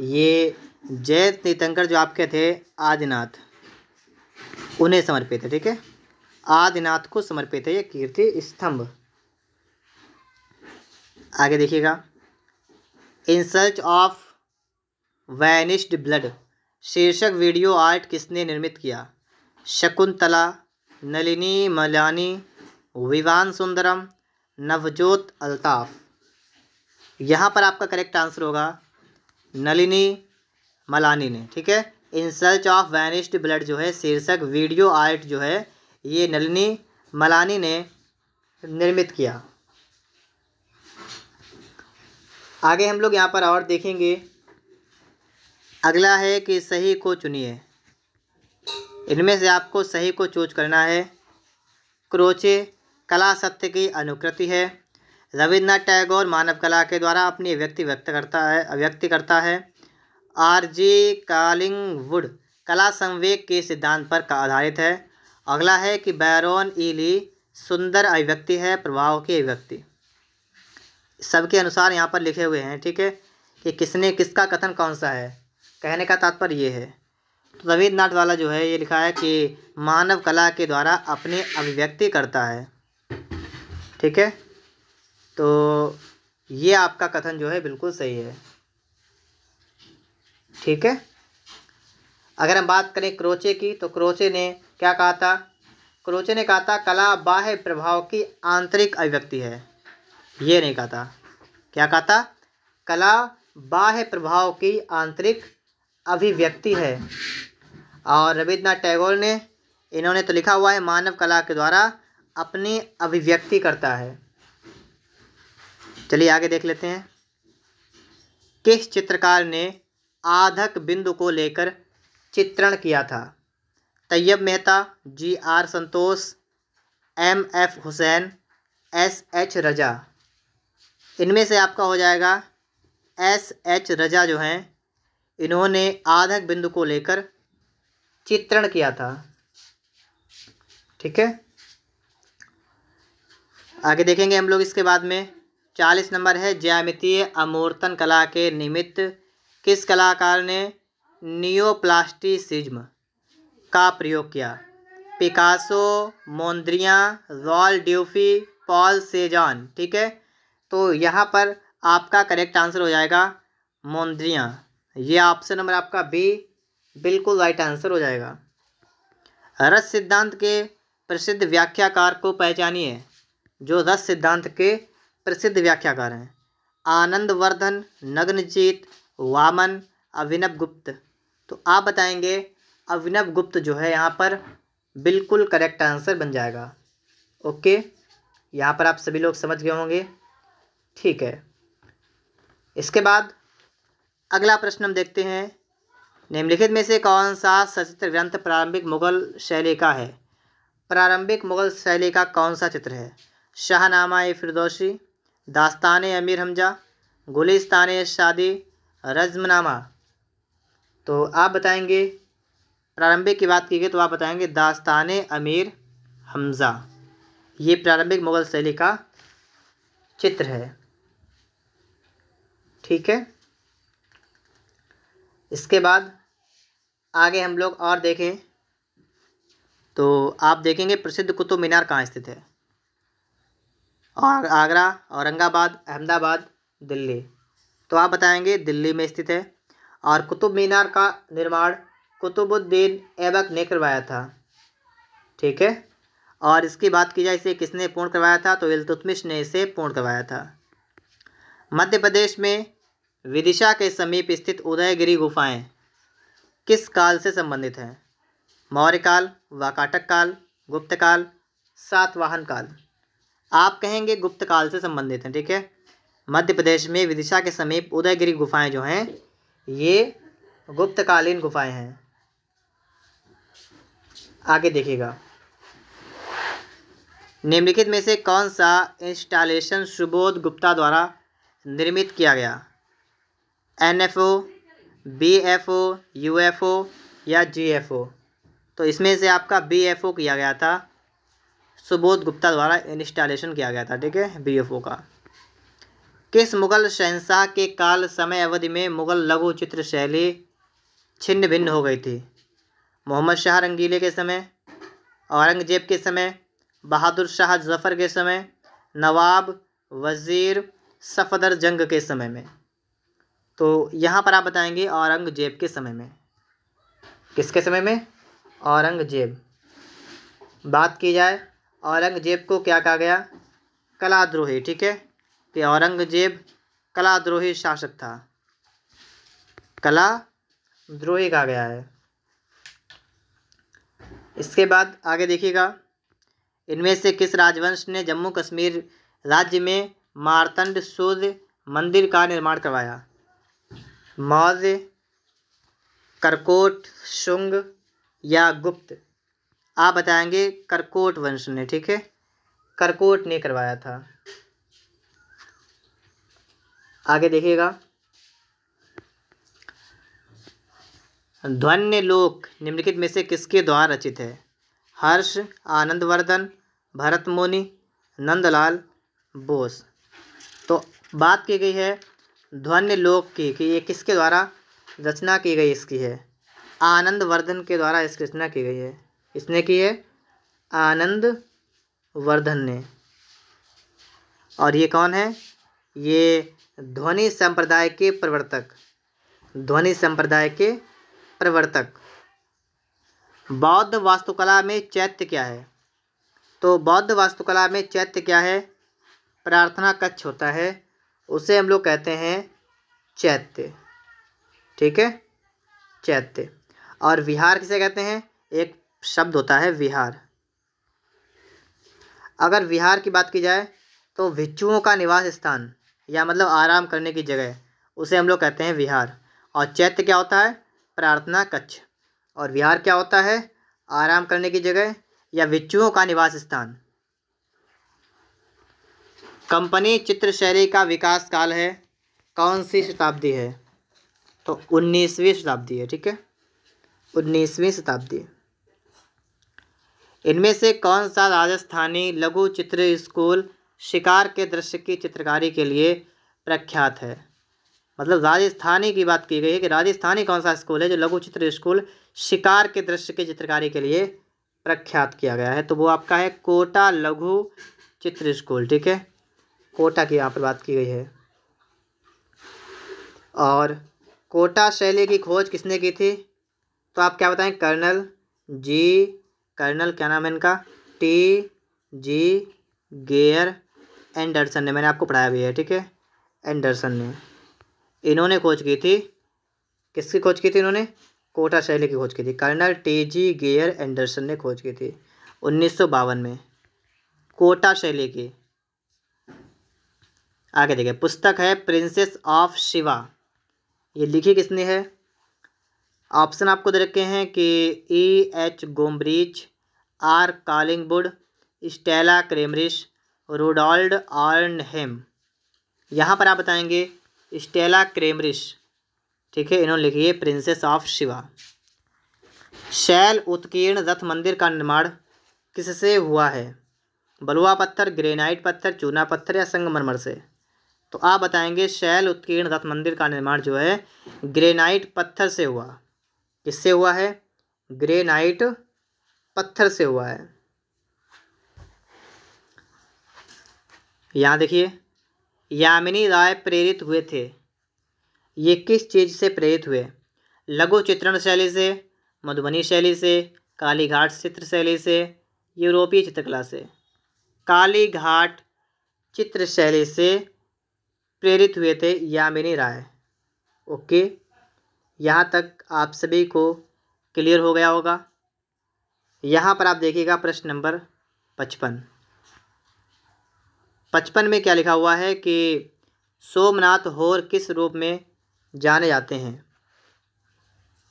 ये जय तीर्थंकर जो आपके थे आदिनाथ उन्हें समर्पित है ठीक है आदिनाथ को समर्पित है ये कीर्ति स्तंभ आगे देखिएगा in search of vanished blood शीर्षक वीडियो आर्ट किसने निर्मित किया शकुंतला नलिनी मलानी विवान सुंदरम नवजोत अल्ताफ यहाँ पर आपका करेक्ट आंसर होगा नलिनी मलानी ने ठीक है in search of vanished blood जो है शीर्षक वीडियो आर्ट जो है ये नलिनी मलानी ने निर्मित किया आगे हम लोग यहाँ पर और देखेंगे अगला है कि सही को चुनिए इनमें से आपको सही को चूज करना है क्रोचे कला सत्य की अनुकृति है रविन्द्रनाथ टैगोर मानव कला के द्वारा अपनी व्यक्ति व्यक्त करता है अभिव्यक्ति करता है आर जे कालिंगवुड कला संवेग के सिद्धांत पर आधारित है अगला है कि बैरोन ईली सुंदर अभिव्यक्ति है प्रभाव की अभिव्यक्ति सबके अनुसार यहाँ पर लिखे हुए हैं ठीक है कि किसने किसका कथन कौन सा है कहने का तात्पर्य ये है तो रविन्द्रनाथ वाला जो है ये लिखा है कि मानव कला के द्वारा अपनी अभिव्यक्ति करता है ठीक है तो ये आपका कथन जो है बिल्कुल सही है ठीक है अगर हम बात करें क्रोचे की तो क्रोचे ने क्या कहा था क्रोचे ने कहा था कला बाह्य प्रभाव की आंतरिक अभिव्यक्ति है ये नहीं कहा था क्या कहा था कला बाह्य प्रभाव की आंतरिक अभिव्यक्ति है और रविन्द्रनाथ टैगोर ने इन्होंने तो लिखा हुआ है मानव कला के द्वारा अपनी अभिव्यक्ति करता है चलिए आगे देख लेते हैं किस चित्रकार ने आधक बिंदु को लेकर चित्रण किया था Tyeb Mehta G R Santosh M F Husain S H Raza इनमें से आपका हो जाएगा एस एच रजा जो हैं इन्होंने आधक बिंदु को लेकर चित्रण किया था ठीक है आगे देखेंगे हम लोग इसके बाद में चालीस नंबर है ज्यामितीय अमूर्तन कला के निमित्त किस कलाकार ने नियोप्लास्टिसिज्म का प्रयोग किया Picasso Mondrian Raoul Dufy Paul Cezanne ठीक है तो यहाँ पर आपका करेक्ट आंसर हो जाएगा मोन्द्रिया ये ऑप्शन नंबर आपका बी बिल्कुल राइट आंसर हो जाएगा रस सिद्धांत के प्रसिद्ध व्याख्याकार को पहचानिए जो रस सिद्धांत के प्रसिद्ध व्याख्याकार हैं आनंदवर्धन नग्नजीत वामन अभिनव गुप्त तो आप बताएंगे अभिनव गुप्त जो है यहाँ पर बिल्कुल करेक्ट आंसर बन जाएगा ओके यहाँ पर आप सभी लोग समझ गए होंगे ठीक है इसके बाद अगला प्रश्न हम देखते हैं निम्नलिखित में से कौन सा सचित्र ग्रंथ प्रारंभिक मुगल शैली का है प्रारंभिक मुगल शैली का कौन सा चित्र है शाहनामा ए फिरदौशी दास्तान अमीर हमजा गुलिस्तान शादी रजमनामा तो आप बताएंगे प्रारंभिक की बात की गई तो आप बताएंगे दास्तान अमीर हमज़ा ये प्रारंभिक मुग़ल शैली का चित्र है ठीक है इसके बाद आगे हम लोग और देखें तो आप देखेंगे प्रसिद्ध कुतुब मीनार कहाँ स्थित है और आगरा औरंगाबाद अहमदाबाद दिल्ली तो आप बताएंगे दिल्ली में स्थित है और कुतुब मीनार का निर्माण कुतुबुद्दीन ऐबक ने करवाया था ठीक है और इसकी बात की जाए इसे किसने पूर्ण करवाया था तो इल्तुतमिश ने इसे पूर्ण करवाया था मध्य प्रदेश में विदिशा के समीप स्थित उदयगिरी गुफाएं किस काल से संबंधित हैं मौर्य काल वाकाटक काल गुप्त काल सातवाहन काल आप कहेंगे गुप्त काल से संबंधित हैं ठीक है मध्य प्रदेश में विदिशा के समीप उदयगिरी गुफाएं जो हैं ये गुप्तकालीन गुफाएं हैं आगे देखिएगा निम्नलिखित में से कौन सा इंस्टॉलेशन सुबोध गुप्ता द्वारा निर्मित किया गया N F O B F O U F O या जी एफ ओ तो इसमें से आपका बी एफ ओ किया गया था सुबोध गुप्ता द्वारा इंस्टॉलेशन किया गया था ठीक है बी का किस मुगल शहनशाह के काल समय अवधि में मुगल लघु चित्र शैली छिन्न भिन्न हो गई थी मोहम्मद शाह रंगीले के समय औरंगजेब के समय बहादुर शाह जफर के समय नवाब वज़ीर सफदर जंग के समय में तो यहाँ पर आप बताएंगे औरंगजेब के समय में किसके समय में औरंगजेब बात की जाए औरंगजेब को क्या कहा गया कलाद्रोही ठीक है कि तो औरंगजेब कलाद्रोही शासक था कला द्रोही कहा गया है इसके बाद आगे देखिएगा इनमें से किस राजवंश ने जम्मू कश्मीर राज्य में मारतंड सूर्य मंदिर का निर्माण करवाया मौर्य करकोट शुंग या गुप्त आप बताएंगे कर्कोट वंश ने ठीक है कर्कोट ने करवाया था आगे देखिएगा ध्वन्य लोक निम्नलिखित में से किसके द्वारा रचित है हर्ष आनंदवर्धन भरत मुनि नंदलाल बोस तो बात की गई है ध्वन्य लोक की कि ये किसके द्वारा रचना की गई इसकी है आनंदवर्धन के द्वारा इसकी रचना की गई है इसने की है आनंद वर्धन ने और ये कौन है ये ध्वनि संप्रदाय के प्रवर्तक ध्वनि संप्रदाय के प्रवर्तक बौद्ध वास्तुकला में चैत्य क्या है तो बौद्ध वास्तुकला में चैत्य क्या है प्रार्थना कक्ष होता है उसे हम लोग कहते हैं चैत्य ठीक है चैत्य और विहार किसे कहते हैं एक शब्द होता है विहार अगर विहार की बात की जाए तो भिक्षुओं का निवास स्थान या मतलब आराम करने की जगह उसे हम लोग कहते हैं विहार और चैत्य क्या होता है प्रार्थना कक्ष और विहार क्या होता है आराम करने की जगह या भिक्षुओं का निवास स्थान कंपनी चित्रशैली का विकास काल है कौन सी शताब्दी है तो उन्नीसवीं शताब्दी है ठीक है उन्नीसवीं शताब्दी इनमें से कौन सा राजस्थानी लघु चित्र स्कूल शिकार के दृश्य की चित्रकारी के लिए प्रख्यात है मतलब राजस्थानी की बात की गई है कि राजस्थानी कौन सा स्कूल है जो लघु चित्र स्कूल शिकार के दृश्य की चित्रकारी के लिए प्रख्यात किया गया है तो वो आपका है कोटा लघु चित्र स्कूल ठीक है कोटा की यहाँ पर बात की गई है और कोटा शैली की खोज किसने की थी तो आप क्या बताएं कर्नल जी कर्नल क्या नाम है इनका टी जी गेयर एंडरसन ने मैंने आपको पढ़ाया भी है ठीक है एंडरसन ने इन्होंने खोज की थी किसकी खोज की थी इन्होंने कोटा शैली की खोज की थी Colonel T G Gayer Anderson ने खोज की थी उन्नीस में कोटा शैली की आगे देखिए पुस्तक है प्रिंसेस ऑफ शिवा ये लिखी किसने है ऑप्शन आपको दे रखे हैं कि A H Gombrich R Collingwood Stella Kramrisch Rudolf Heim यहाँ पर आप बताएंगे स्टेला क्रेमरिश ठीक है इन्होंने लिखी है प्रिंसेस ऑफ शिवा शैल उत्कीर्ण रथ मंदिर का निर्माण किससे हुआ है बलुआ पत्थर ग्रेनाइट पत्थर चूना पत्थर या संगमरमर से तो आप बताएंगे शैल उत्कीर्ण रथ मंदिर का निर्माण जो है ग्रेनाइट पत्थर से हुआ किससे हुआ है ग्रेनाइट पत्थर से हुआ है यहाँ देखिए यामिनी राय प्रेरित हुए थे ये किस चीज़ से प्रेरित हुए लघु चित्रण शैली से मधुबनी शैली से कालीघाट चित्र शैली से यूरोपीय चित्रकला से कालीघाट चित्र शैली से प्रेरित हुए थे यामिनी राय ओके यहाँ तक आप सभी को क्लियर हो गया होगा यहाँ पर आप देखिएगा प्रश्न नंबर पचपन पचपन में क्या लिखा हुआ है कि सोमनाथ होर किस रूप में जाने जाते हैं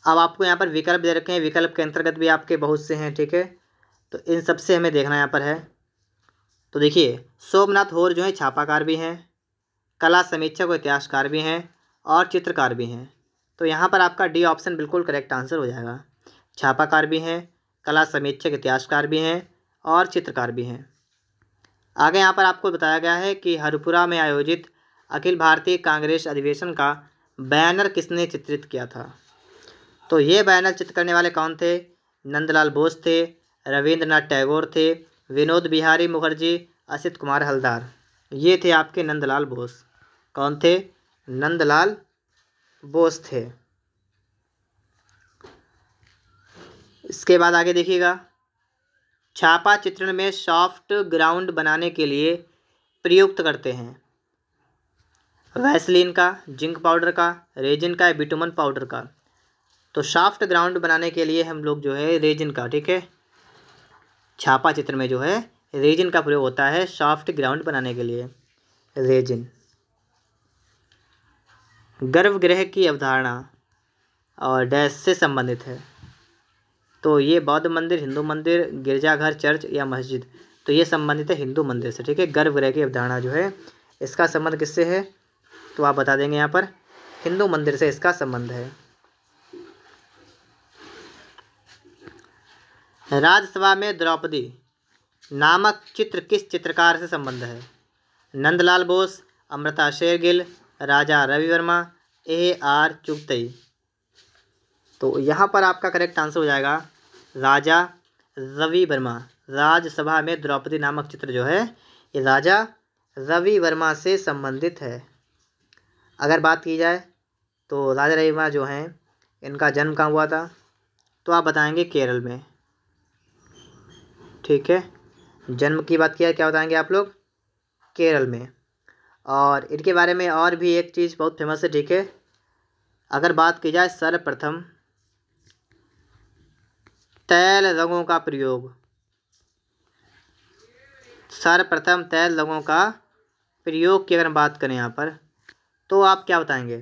अब आपको यहाँ पर विकल्प दे रखे हैं विकल्प के अंतर्गत भी आपके बहुत से हैं ठीक है तो इन सब से हमें देखना यहाँ पर है तो देखिए सोमनाथ होर जो है छापाकार भी हैं कला समीक्षक और इतिहासकार भी हैं और चित्रकार भी हैं तो यहाँ पर आपका डी ऑप्शन बिल्कुल करेक्ट आंसर हो जाएगा छापाकार भी हैं कला समीक्षक इतिहासकार भी हैं और चित्रकार भी हैं आगे यहाँ पर आपको बताया गया है कि हरपुरा में आयोजित अखिल भारतीय कांग्रेस अधिवेशन का बैनर किसने चित्रित किया था तो ये बैनर चित्र करने वाले कौन थे नंदलाल बोस थे रविंद्रनाथ टैगोर थे विनोद बिहारी मुखर्जी असित कुमार हलदार ये थे आपके नंदलाल बोस कौन थे नंदलाल बोस थे इसके बाद आगे देखिएगा छापा चित्रण में सॉफ्ट ग्राउंड बनाने के लिए प्रयुक्त करते हैं वैसलिन का जिंक पाउडर का रेजिन का बिटुमन पाउडर का तो सॉफ्ट ग्राउंड बनाने के लिए हम लोग जो है रेजिन का ठीक है छापा चित्र में जो है रेजिन का प्रयोग होता है सॉफ्ट ग्राउंड बनाने के लिए रेजिन गर्भगृह की अवधारणा और डैश से संबंधित है तो ये बौद्ध मंदिर हिंदू मंदिर गिरजाघर चर्च या मस्जिद तो ये संबंधित है हिंदू मंदिर से ठीक है गर्भगृह की अवधारणा जो है इसका संबंध किससे है तो आप बता देंगे यहाँ पर हिंदू मंदिर से इसका संबंध है राज्यसभा में द्रौपदी नामक चित्र किस चित्रकार से संबंध है नंदलाल बोस अमृता शेरगिल राजा रवि वर्मा ए आर चुगतई तो यहाँ पर आपका करेक्ट आंसर हो जाएगा राजा रवि वर्मा राज्यसभा में द्रौपदी नामक चित्र जो है ये राजा रवि वर्मा से संबंधित है अगर बात की जाए तो राजा रवि वर्मा जो हैं इनका जन्म कहाँ हुआ था तो आप बताएंगे केरल में ठीक है जन्म की बात किया क्या बताएंगे आप लोग केरल में और इनके बारे में और भी एक चीज़ बहुत फेमस है ठीक है अगर बात की जाए सर्वप्रथम तैल रंगों का प्रयोग सर्वप्रथम तैल रंगों का प्रयोग की अगर हम बात करें यहाँ पर तो आप क्या बताएंगे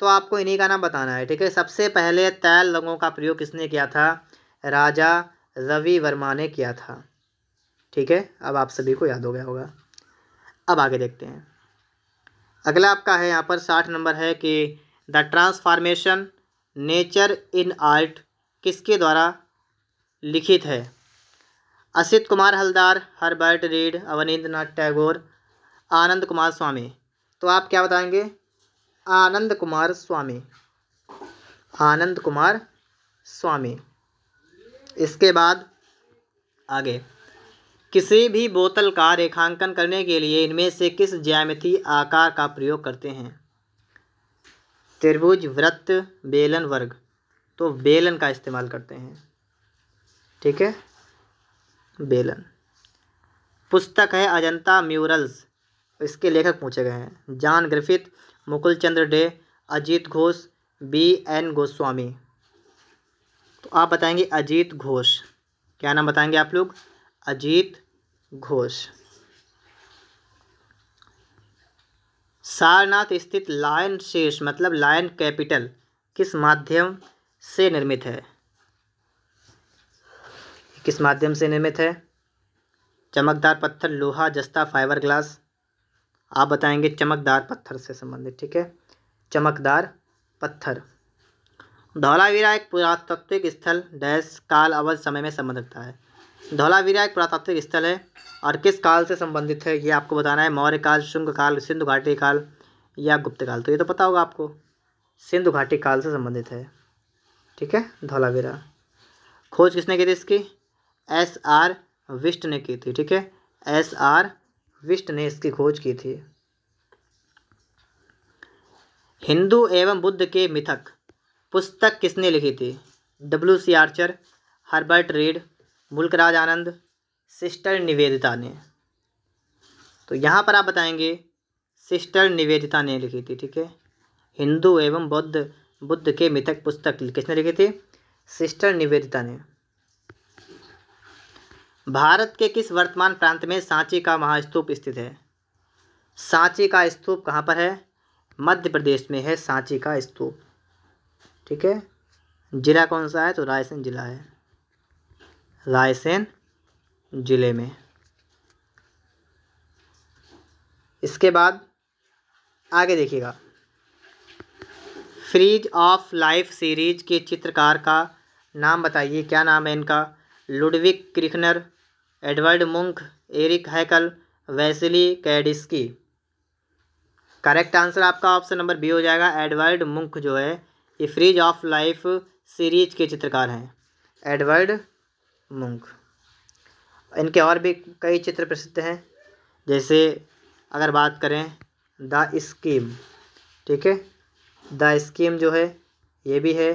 तो आपको इन्हीं का नाम बताना है ठीक है सबसे पहले तैल रंगों का प्रयोग किसने किया था राजा रवि वर्मा ने किया था ठीक है अब आप सभी को याद हो गया होगा अब आगे देखते हैं अगला आपका है यहाँ पर साठ नंबर है कि the transformation nature in art किसके द्वारा लिखित है Asit Kumar Haldar Herbert Read Abanindra Nath Tagore Ananda Coomaraswamy तो आप क्या बताएंगे आनंद कुमार स्वामी आनंद कुमार स्वामी इसके बाद आगे किसी भी बोतल का रेखांकन करने के लिए इनमें से किस ज्यामिति आकार का प्रयोग करते हैं त्रिभुज वृत्त बेलन वर्ग तो बेलन का इस्तेमाल करते हैं ठीक है बेलन पुस्तक है अजंता म्यूरल्स इसके लेखक पूछे गए हैं John Griffith Mukul Chandra Dey Ajit Ghosh B N Goswamy तो आप बताएंगे अजीत घोष क्या नाम बताएंगे आप लोग अजीत घोष सारनाथ स्थित लायन शेष मतलब लायन कैपिटल किस माध्यम से निर्मित है किस माध्यम से निर्मित है चमकदार पत्थर लोहा जस्ता फाइबर ग्लास आप बताएंगे चमकदार पत्थर से संबंधित ठीक है चमकदार पत्थर धौलावीरा एक पुरातत्विक स्थल डैश काल अवध समय में संबंधित है धौलावीरा एक पुरातात्विक स्थल है और किस काल से संबंधित है ये आपको बताना है मौर्य काल शुंग काल सिंधु घाटी काल या गुप्त काल तो ये तो पता होगा आपको सिंधु घाटी काल से संबंधित है ठीक है धौलावीरा खोज किसने की थी इसकी एस आर विष्ट ने की थी ठीक है एस आर विष्ट ने इसकी खोज की थी हिंदू एवं बुद्ध के मिथक पुस्तक किसने लिखी थी W C Archer Herbert Read Mulk Raj Anand Sister Nivedita ने तो यहाँ पर आप बताएंगे सिस्टर निवेदिता ने लिखी थी ठीक है हिंदू एवं बौद्ध बुद्ध के मिथक पुस्तक किसने लिखी थी सिस्टर निवेदिता ने भारत के किस वर्तमान प्रांत में सांची का महास्तूप स्थित है सांची का स्तूप कहाँ पर है मध्य प्रदेश में है सांची का स्तूप ठीक है ज़िला कौन सा है तो रायसेन ज़िला है रायसेन ज़िले में इसके बाद आगे देखिएगा फ्रीज ऑफ लाइफ सीरीज के चित्रकार का नाम बताइए क्या नाम है इनका Ludwig Kirchner Edvard Munch Erich Heckel Wassily Kandinsky correct answer आपका ऑप्शन नंबर बी हो जाएगा एडवर्ड मुंक जो है ये फ्रीज ऑफ लाइफ सीरीज के चित्रकार हैं एडवर्ड मूंग इनके और भी कई चित्र प्रसिद्ध हैं जैसे अगर बात करें द स्कीम ठीक है द स्कीम जो है ये भी है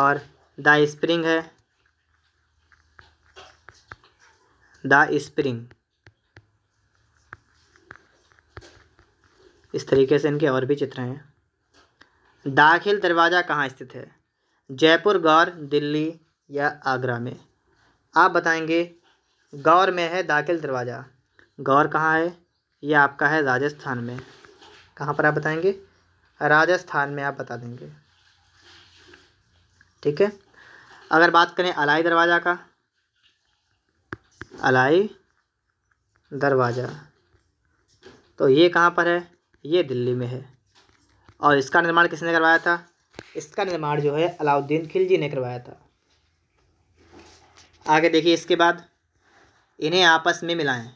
और द स्प्रिंग है द स्प्रिंग इस तरीके से इनके और भी चित्र हैं दाखिल दरवाज़ा कहाँ स्थित है जयपुर गौर दिल्ली या आगरा में आप बताएंगे गौर में है दाखिल दरवाज़ा गौर कहाँ है ये आपका है राजस्थान में कहाँ पर आप बताएंगे राजस्थान में आप बता देंगे ठीक है अगर बात करें अलाई दरवाज़ा का अलाई दरवाज़ा तो ये कहाँ पर है ये दिल्ली में है और इसका निर्माण किसने करवाया था इसका निर्माण जो है अलाउद्दीन खिलजी ने करवाया था आगे देखिए इसके बाद इन्हें आपस में मिलाएं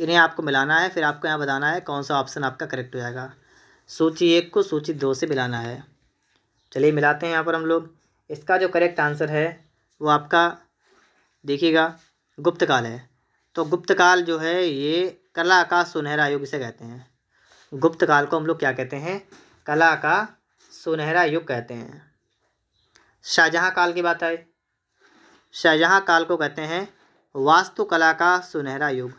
इन्हें आपको मिलाना है फिर आपको यहाँ बताना है कौन सा ऑप्शन आपका करेक्ट हो जाएगा सूची एक को सूची दो से मिलाना है चलिए मिलाते हैं यहाँ पर हम लोग इसका जो करेक्ट आंसर है वो आपका देखिएगा गुप्तकाल है तो गुप्तकाल जो है ये कला का सुनहरा युग इसे कहते हैं गुप्तकाल को हम लोग क्या कहते हैं कला का सुनहरा युग कहते हैं शाहजहाँ काल की बात आई शाहजहाँ काल को कहते हैं वास्तुकला का सुनहरा युग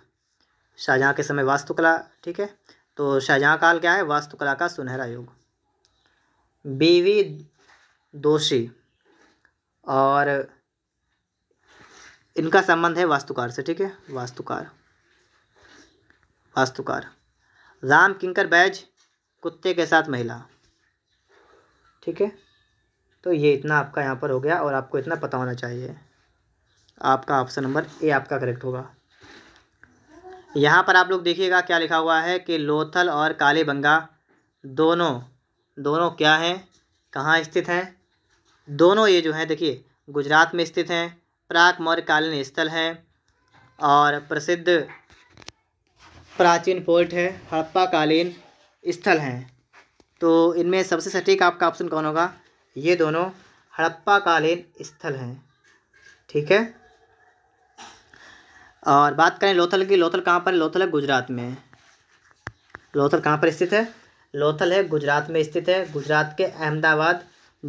शाहजहाँ के समय वास्तुकला ठीक है तो शाहजहाँ काल क्या है वास्तुकला का सुनहरा युग बीवी दोषी और इनका संबंध है वास्तुकार से ठीक है वास्तुकार वास्तुकार राम किंकर बैज कुत्ते के साथ महिला ठीक है तो ये इतना आपका यहाँ पर हो गया और आपको इतना पता होना चाहिए आपका ऑप्शन नंबर ए आपका करेक्ट होगा यहाँ पर आप लोग देखिएगा क्या लिखा हुआ है कि लोथल और काले बंगा दोनों दोनों क्या हैं कहाँ स्थित हैं दोनों ये जो हैं देखिए गुजरात में स्थित हैं प्राक मौर्य कालीन स्थल हैं और प्रसिद्ध प्राचीन पोर्ट है हड़प्पा कालीन स्थल हैं तो इनमें सबसे सटीक आपका ऑप्शन कौन होगा ये दोनों हड़प्पा कालीन स्थल हैं ठीक है और बात करें लोथल की लोथल कहाँ पर है लोथल है गुजरात में लोथल कहाँ पर स्थित है लोथल है गुजरात में स्थित है गुजरात के अहमदाबाद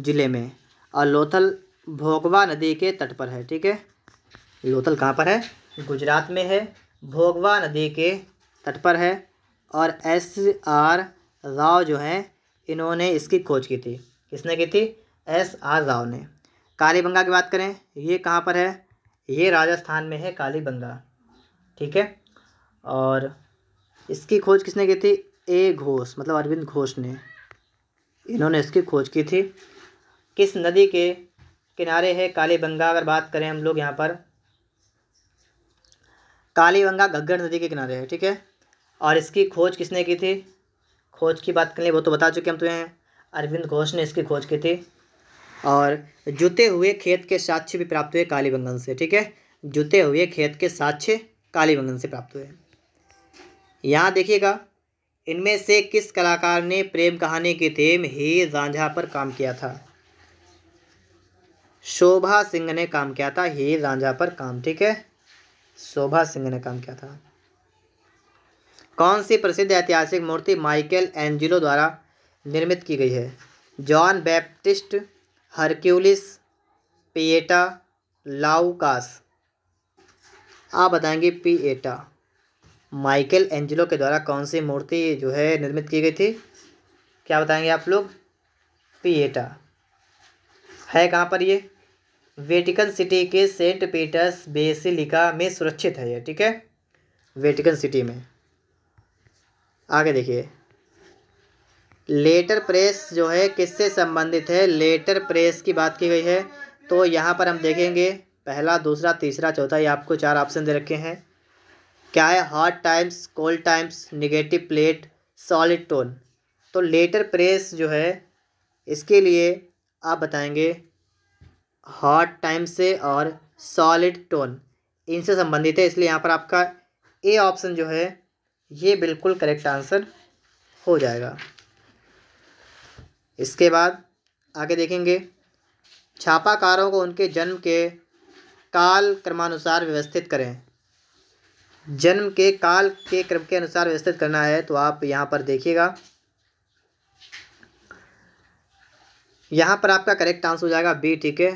ज़िले में और लोथल भोगवा नदी के तट पर है ठीक है लोथल कहाँ पर है गुजरात में है भोगवा नदी के तट पर है और एस आर राव जो हैं इन्होंने इसकी खोज की थी किसने की थी एस आर राव ने कालीबंगा की बात करें ये कहाँ पर है ये राजस्थान में है कालीबंगा ठीक है और इसकी खोज किसने की थी ए घोष मतलब अरविंद घोष ने इन्होंने इसकी खोज की थी किस नदी के किनारे है काली बंगा अगर बात करें हम लोग यहाँ पर काली बंगा नदी के किनारे है ठीक है और इसकी खोज किसने की थी खोज की बात करें वो तो बता चुके हम तुम्हें तो अरविंद घोष ने इसकी खोज की थी और जुते हुए खेत के साक्ष्य भी प्राप्त हुए कालीबंगन से ठीक है जुते हुए खेत के साक्ष्य कालीबंगन से प्राप्त हुए यहाँ देखिएगा इनमें से किस कलाकार ने प्रेम कहानी के थीम ही झांझा पर काम किया था शोभा सिंह ने काम किया था हे झांझा पर काम ठीक है शोभा सिंह ने काम किया था कौन सी प्रसिद्ध ऐतिहासिक मूर्ति माइकल एंजिलो द्वारा निर्मित की गई है John Baptist Hercules Pieta Laocoon आप बताएंगे एटा माइकल एंजलो के द्वारा कौन सी मूर्ति जो है निर्मित की गई थी क्या बताएंगे आप लोग पी एटा है कहाँ पर ये वेटिकन सिटी के सेंट पीटर्स बेसिलिका में सुरक्षित है ये ठीक है वेटिकन सिटी में आगे देखिए लेटर प्रेस जो है किससे संबंधित है लेटर प्रेस की बात की गई है तो यहाँ पर हम देखेंगे पहला दूसरा तीसरा चौथा ये आपको चार ऑप्शन दे रखे हैं क्या है hot times cold times negative plate solid tone तो लेटर प्रेस जो है इसके लिए आप बताएंगे हॉट टाइम से और सॉलिड टोन इनसे संबंधित है इसलिए यहाँ पर आपका ए ऑप्शन जो है ये बिल्कुल करेक्ट आंसर हो जाएगा इसके बाद आगे देखेंगे छापाकारों को उनके जन्म के काल क्रमानुसार व्यवस्थित करें जन्म के काल के क्रम के अनुसार व्यवस्थित करना है तो आप यहाँ पर देखिएगा यहाँ पर आपका करेक्ट आंसर हो जाएगा बी ठीक है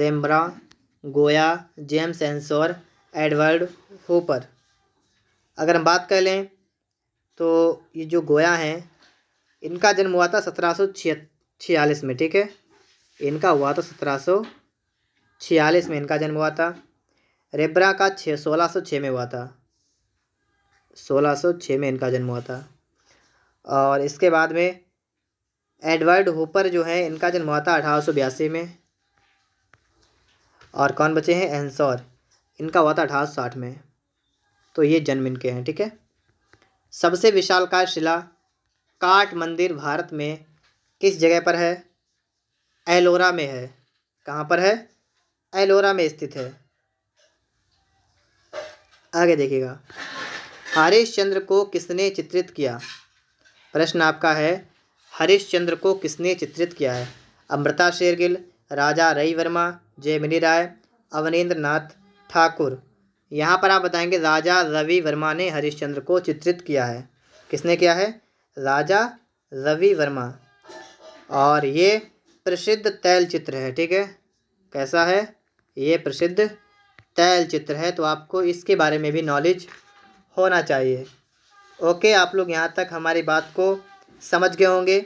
रेम्ब्रा गोया जेम्स एंसोर एडवर्ड होपर अगर हम बात कर लें तो ये जो गोया हैं इनका जन्म हुआ था सत्रह सौ छियालीस में ठीक है इनका हुआ था सत्रह सौ छियालीस में इनका जन्म हुआ था रेब्रा का छः सोलह सौ छः में हुआ था सोलह सौ छः में इनका जन्म हुआ था और इसके बाद में एडवर्ड होपर जो है इनका जन्म हुआ था अठारह सौ बयासी में और कौन बचे हैं एंसौर इनका हुआ था अठारह सौ साठ में तो ये जन्म इनके हैं ठीक है सबसे विशाल का शिला काट मंदिर भारत में किस जगह पर है एलोरा में है कहाँ पर है एलोरा में स्थित है आगे देखिएगा हरीश चंद्र को किसने चित्रित किया प्रश्न आपका है हरीश चंद्र को किसने चित्रित किया है अमृता शेरगिल राजा रवि वर्मा जयमिनी राय अवनीन्द्र नाथ ठाकुर यहाँ पर आप बताएंगे राजा रवि वर्मा ने हरिश्चंद्र को चित्रित किया है किसने किया है राजा रवि वर्मा और ये प्रसिद्ध तैल चित्र है ठीक है कैसा है ये प्रसिद्ध तैल चित्र है तो आपको इसके बारे में भी नॉलेज होना चाहिए ओके आप लोग यहाँ तक हमारी बात को समझ गए होंगे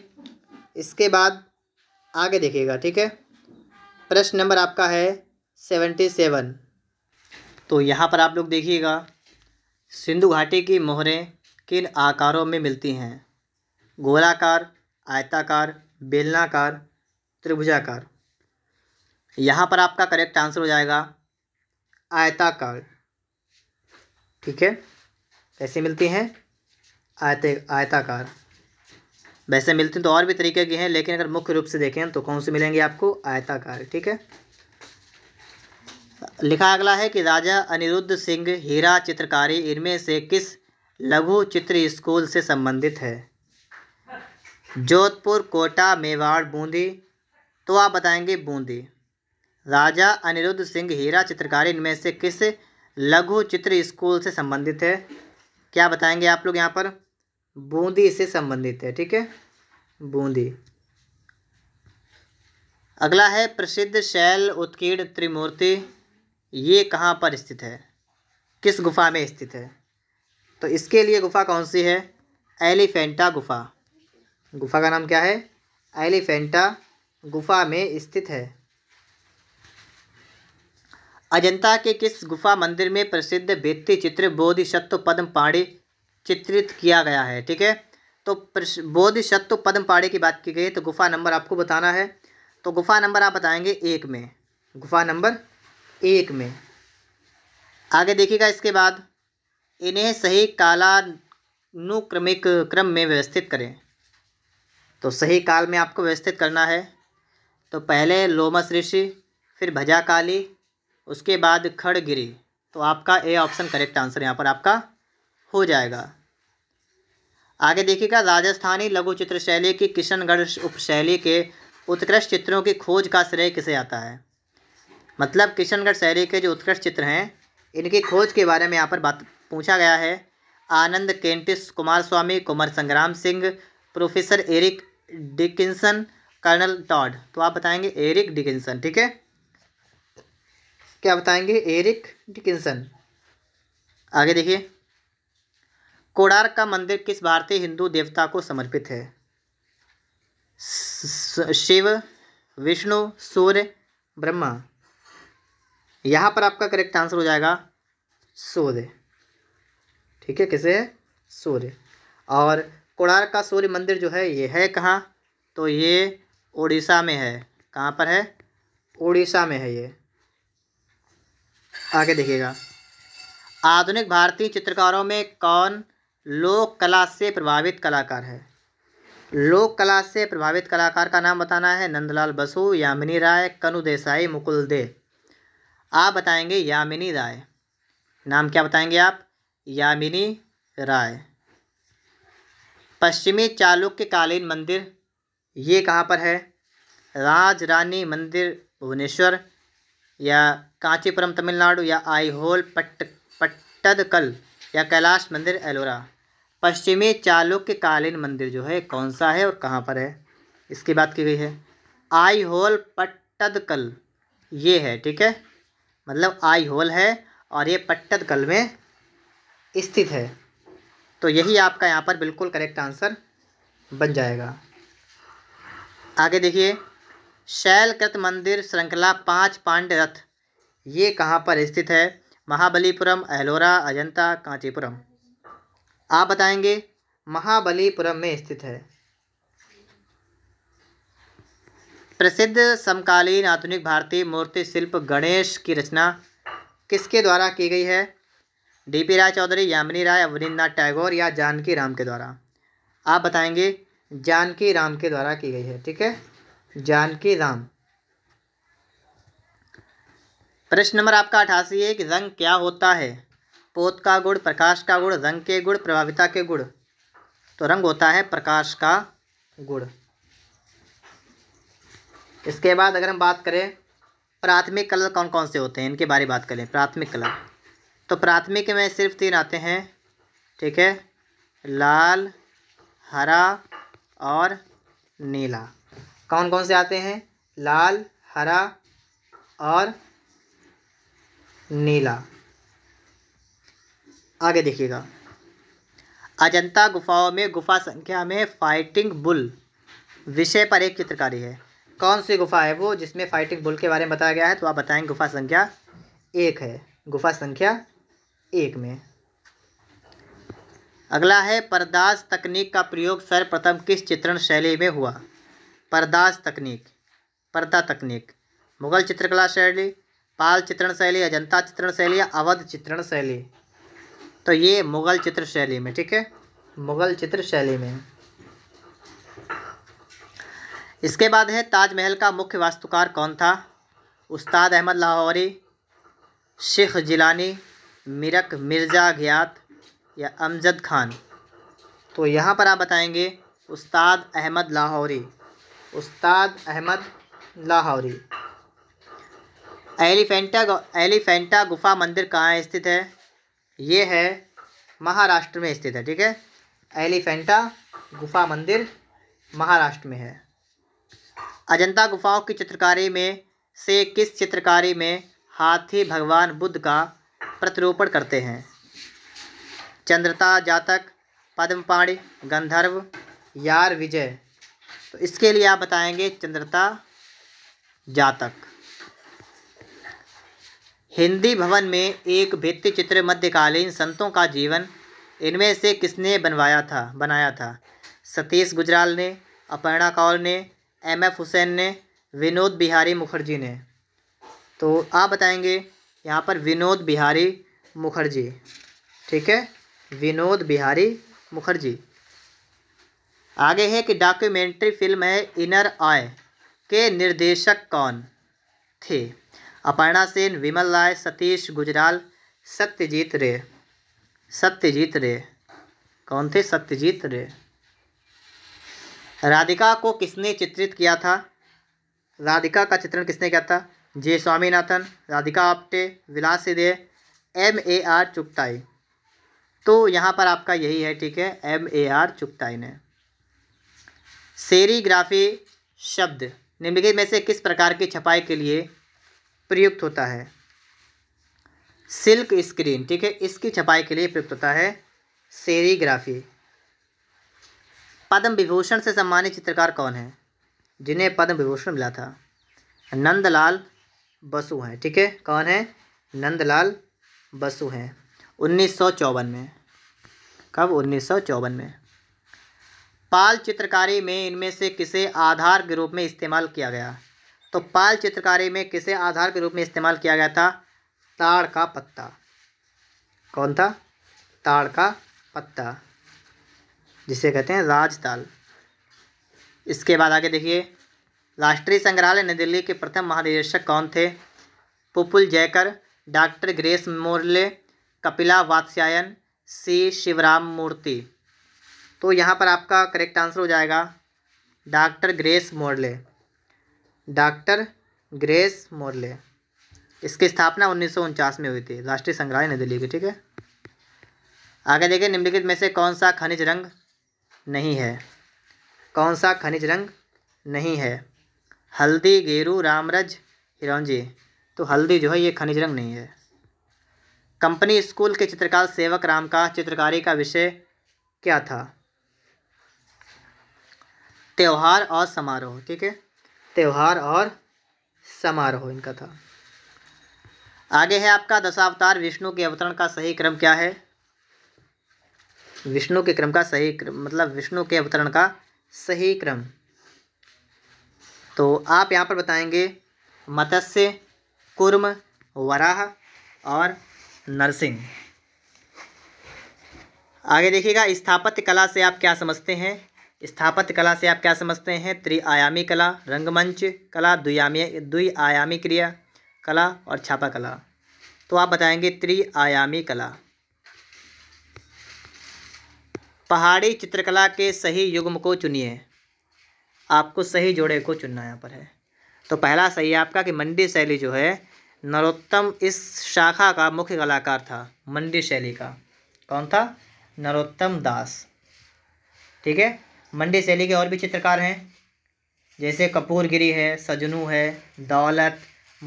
इसके बाद आगे देखिएगा ठीक है प्रश्न नंबर आपका है सेवेंटी सेवन तो यहाँ पर आप लोग देखिएगा सिंधु घाटी की मोहरें किन आकारों में मिलती हैं गोलाकार आयताकार बेलनाकार त्रिभुजाकार यहाँ पर आपका करेक्ट आंसर हो जाएगा आयताकार ठीक है कैसे मिलती हैं आयते आयताकार वैसे मिलती तो और भी तरीके की हैं लेकिन अगर मुख्य रूप से देखें तो कौन से मिलेंगे आपको आयताकार ठीक है लिखा अगला है कि राजा अनिरुद्ध सिंह हीरा चित्रकारी इनमें से किस लघु चित्र स्कूल से संबंधित है जोधपुर कोटा मेवाड़ बूंदी तो आप बताएंगे बूंदी राजा अनिरुद्ध सिंह हीरा चित्रकारी इनमें से किस लघु चित्र स्कूल से संबंधित है क्या बताएंगे आप लोग यहाँ पर बूंदी से संबंधित है ठीक है बूंदी अगला है प्रसिद्ध शैल उत्कीर्ण त्रिमूर्ति ये कहाँ पर स्थित है किस गुफा में स्थित है तो इसके लिए गुफा कौन सी है एलिफेंटा गुफा गुफा का नाम क्या है एलिफेंटा गुफा में स्थित है अजंता के किस गुफा मंदिर में प्रसिद्ध भित्ति चित्र बोधिशत्व पद्म पाड़ी चित्रित किया गया है ठीक है तो बोधिशत्व पद्म पाड़े की बात की गई तो गुफा नंबर आपको बताना है तो गुफा नंबर आप बताएंगे एक में गुफा नंबर एक में आगे देखिएगा इसके बाद इन्हें सही कालानुक्रमिक क्रम में व्यवस्थित करें तो सही काल में आपको व्यवस्थित करना है तो पहले लोमस ऋषि फिर भजाकाली उसके बाद खड़गिरी तो आपका ए ऑप्शन करेक्ट आंसर यहाँ पर आपका हो जाएगा आगे देखिएगा राजस्थानी लघु चित्र शैली की किशनगढ़ उपशैली के उत्कृष्ट चित्रों की खोज का श्रेय किसे आता है मतलब किशनगढ़ शैली के जो उत्कृष्ट चित्र हैं इनकी खोज के बारे में यहाँ पर बात पूछा गया है आनंद केंटिस Kumar Coomaraswamy Kumar Sangram Singh professor Eric Dickinson Colonel Tod तो आप बताएंगे एरिक डिकिंसन ठीक है क्या बताएंगे एरिक डिकिंसन आगे देखिए कोडार का मंदिर किस भारतीय हिंदू देवता को समर्पित है शिव विष्णु सूर्य ब्रह्मा यहाँ पर आपका करेक्ट आंसर हो जाएगा सूर्य ठीक है किसे सूर्य और कोडार का सूर्य मंदिर जो है ये है कहाँ तो ये ओडिशा में है कहाँ पर है उड़ीसा में है ये आगे देखिएगा आधुनिक भारतीय चित्रकारों में कौन लोक कला से प्रभावित कलाकार है लोक कला से प्रभावित कलाकार का नाम बताना है नंदलाल बसु यामिनी राय कनु देसाई मुकुल दे आप बताएंगे यामिनी राय नाम क्या बताएंगे आप यामिनी राय पश्चिमी चालुक्य कालीन मंदिर ये कहाँ पर है राज रानी मंदिर भुवनेश्वर या कांचीपुरम तमिलनाडु या आईहोल पट्ट पट्टदकल या कैलाश मंदिर एलोरा पश्चिमी चालुक्य कालीन मंदिर जो है कौन सा है और कहाँ पर है इसकी बात की गई है आई होल पट्टदकल ये है ठीक है मतलब आई होल है और ये पट्टदकल में स्थित है तो यही आपका यहाँ पर बिल्कुल करेक्ट आंसर बन जाएगा आगे देखिए शैलकृत मंदिर श्रृंखला पाँच पांड्य रथ ये कहाँ पर स्थित है महाबलीपुरम एलोरा अजंता कांचीपुरम आप बताएंगे महाबलीपुरम में स्थित है प्रसिद्ध समकालीन आधुनिक भारतीय मूर्ति शिल्प गणेश की रचना किसके द्वारा की गई है डी पी राय चौधरी यामिनी राय अवनीन्द्रनाथ टैगोर या जानकी राम के द्वारा आप बताएंगे जानकी राम के द्वारा की गई है ठीक है जानकी राम प्रश्न नंबर आपका अठासी है कि रंग क्या होता है पोत का गुण प्रकाश का गुण रंग के गुण प्रभाविता के गुण तो रंग होता है प्रकाश का गुण इसके बाद अगर हम बात करें प्राथमिक कलर कौन कौन से होते हैं इनके बारे में बात करें प्राथमिक कलर तो प्राथमिक में सिर्फ तीन आते हैं ठीक है लाल हरा और नीला कौन कौन से आते हैं लाल हरा और नीला आगे देखिएगा अजंता गुफाओं में गुफा संख्या में फाइटिंग बुल विषय पर एक चित्रकारी है कौन सी गुफा है वो जिसमें फाइटिंग बुल के बारे में बताया गया है तो आप बताएंगे गुफा संख्या एक है गुफा संख्या एक में अगला है परदास तकनीक का प्रयोग सर्वप्रथम किस चित्रण शैली में हुआ परदाश तकनीक पर्दा तकनीक मुगल चित्रकला शैली पाल चित्रण शैली अजंता चित्रण शैली या अवध चित्रण शैली तो ये मुगल चित्र शैली में ठीक है मुगल चित्र शैली में इसके बाद है ताजमहल का मुख्य वास्तुकार कौन था उस्ताद अहमद लाहौरी शेख जिलानी मिरक मिर्ज़ा घियात या अमजद खान तो यहाँ पर आप बताएंगे उस्ताद अहमद लाहौरी उस्ताद अहमद लाहौरी एलिफेंटा एलिफेंटा गुफा मंदिर कहाँ स्थित है ये है महाराष्ट्र में स्थित है ठीक है एलिफेंटा गुफा मंदिर महाराष्ट्र में है अजंता गुफाओं की चित्रकारी में से किस चित्रकारी में हाथी भगवान बुद्ध का प्रतिरूपण करते हैं चंद्रता जातक पद्मपाणि गंधर्व यार विजय तो इसके लिए आप बताएंगे चंद्रता जातक हिंदी भवन में एक भित्ति चित्र मध्यकालीन संतों का जीवन इनमें से किसने बनवाया था बनाया था सतीश गुजराल ने अपर्णा कौल ने एम एफ हुसैन ने विनोद बिहारी मुखर्जी ने तो आप बताएंगे यहाँ पर विनोद बिहारी मुखर्जी ठीक है विनोद बिहारी मुखर्जी आगे है कि डॉक्यूमेंट्री फिल्म है इनर आय के निर्देशक कौन थे अपर्णा सेन विमल राय सतीश गुजराल सत्यजीत रे सत्यजीत रे कौन थे सत्यजीत रे राधिका को किसने चित्रित किया था राधिका का चित्रण किसने किया था J Swaminathan Radhika Apte Vilas De M A R Chughtai तो यहाँ पर आपका यही है ठीक है एम ए आर चुगताई ने सेरीग्राफी शब्द निम्नलिखित में से किस प्रकार की छपाई के लिए प्रयुक्त होता है सिल्क स्क्रीन ठीक है इसकी छपाई के लिए प्रयुक्त होता है सेरीग्राफी पद्म विभूषण से सम्मानित चित्रकार कौन है जिन्हें पद्म विभूषण मिला था नंदलाल बसु हैं ठीक है कौन है नंदलाल बसु हैं उन्नीस सौ चौवन में कब उन्नीस सौ चौवन में पाल चित्रकारी में इनमें से किसे आधार के रूप में इस्तेमाल किया गया तो पाल चित्रकारी में किसे आधार के रूप में इस्तेमाल किया गया था ताड़ का पत्ता कौन था ताड़ का पत्ता जिसे कहते हैं राजताल इसके बाद आगे देखिए राष्ट्रीय संग्रहालय नई दिल्ली के प्रथम महानिदेशक कौन थे Pupul Jayakar doctor Grace Morley Kapila Vatsyayan C Sivaramamurti तो यहाँ पर आपका करेक्ट आंसर हो जाएगा doctor Grace Morley doctor Grace Morley इसकी स्थापना उन्नीस में हुई थी राष्ट्रीय संग्रहालय नई दिल्ली की ठीक है आगे देखिए निम्नलिखित में से कौन सा खनिज रंग नहीं है कौन सा खनिज रंग नहीं है हल्दी गेरू रामरज हिरौजी तो हल्दी जो है ये खनिज रंग नहीं है कंपनी स्कूल के चित्रकार सेवक राम का चित्रकारी का विषय क्या था त्यौहार और समारोह ठीक है त्यौहार और समारोह इनका था आगे है आपका दशावतार विष्णु के अवतरण का सही क्रम क्या है विष्णु के क्रम का सही क्रम मतलब विष्णु के अवतरण का सही क्रम तो आप यहाँ पर बताएंगे मत्स्य कुर्म वराह और नरसिंह आगे देखिएगा स्थापत्य कला से आप क्या समझते हैं स्थापत्य कला से आप क्या समझते हैं त्रिआयामी कला रंगमंच कला द्वियामी द्विआयामी क्रिया कला और छापा कला तो आप बताएंगे त्रिआयामी कला पहाड़ी चित्रकला के सही युग्म को चुनिए आपको सही जोड़े को चुनना यहाँ पर है तो पहला सही है आपका कि मंडी शैली जो है नरोत्तम इस शाखा का मुख्य कलाकार था मंडी शैली का कौन था नरोत्तम दास ठीक है मंडी शैली के और भी चित्रकार हैं जैसे कपूरगिरी है सजनू है दौलत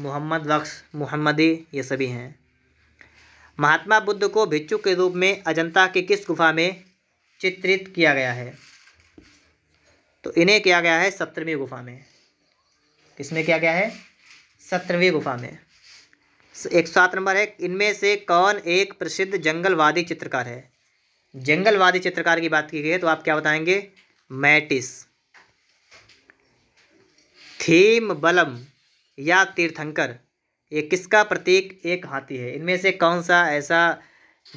मोहम्मद बख्श मोहम्मदी ये सभी हैं महात्मा बुद्ध को भिक्षु के रूप में अजंता की किस गुफा में चित्रित किया गया है तो इन्हें किया गया है सत्रहवीं गुफा में किसमें किया गया है सत्रहवीं गुफा में एक सात नंबर है इनमें से कौन एक प्रसिद्ध जंगलवादी चित्रकार है जंगलवादी चित्रकार की बात की गई है तो आप क्या बताएंगे मैटिस थीम बलम या तीर्थंकर ये किसका प्रतीक एक हाथी है इनमें से कौन सा ऐसा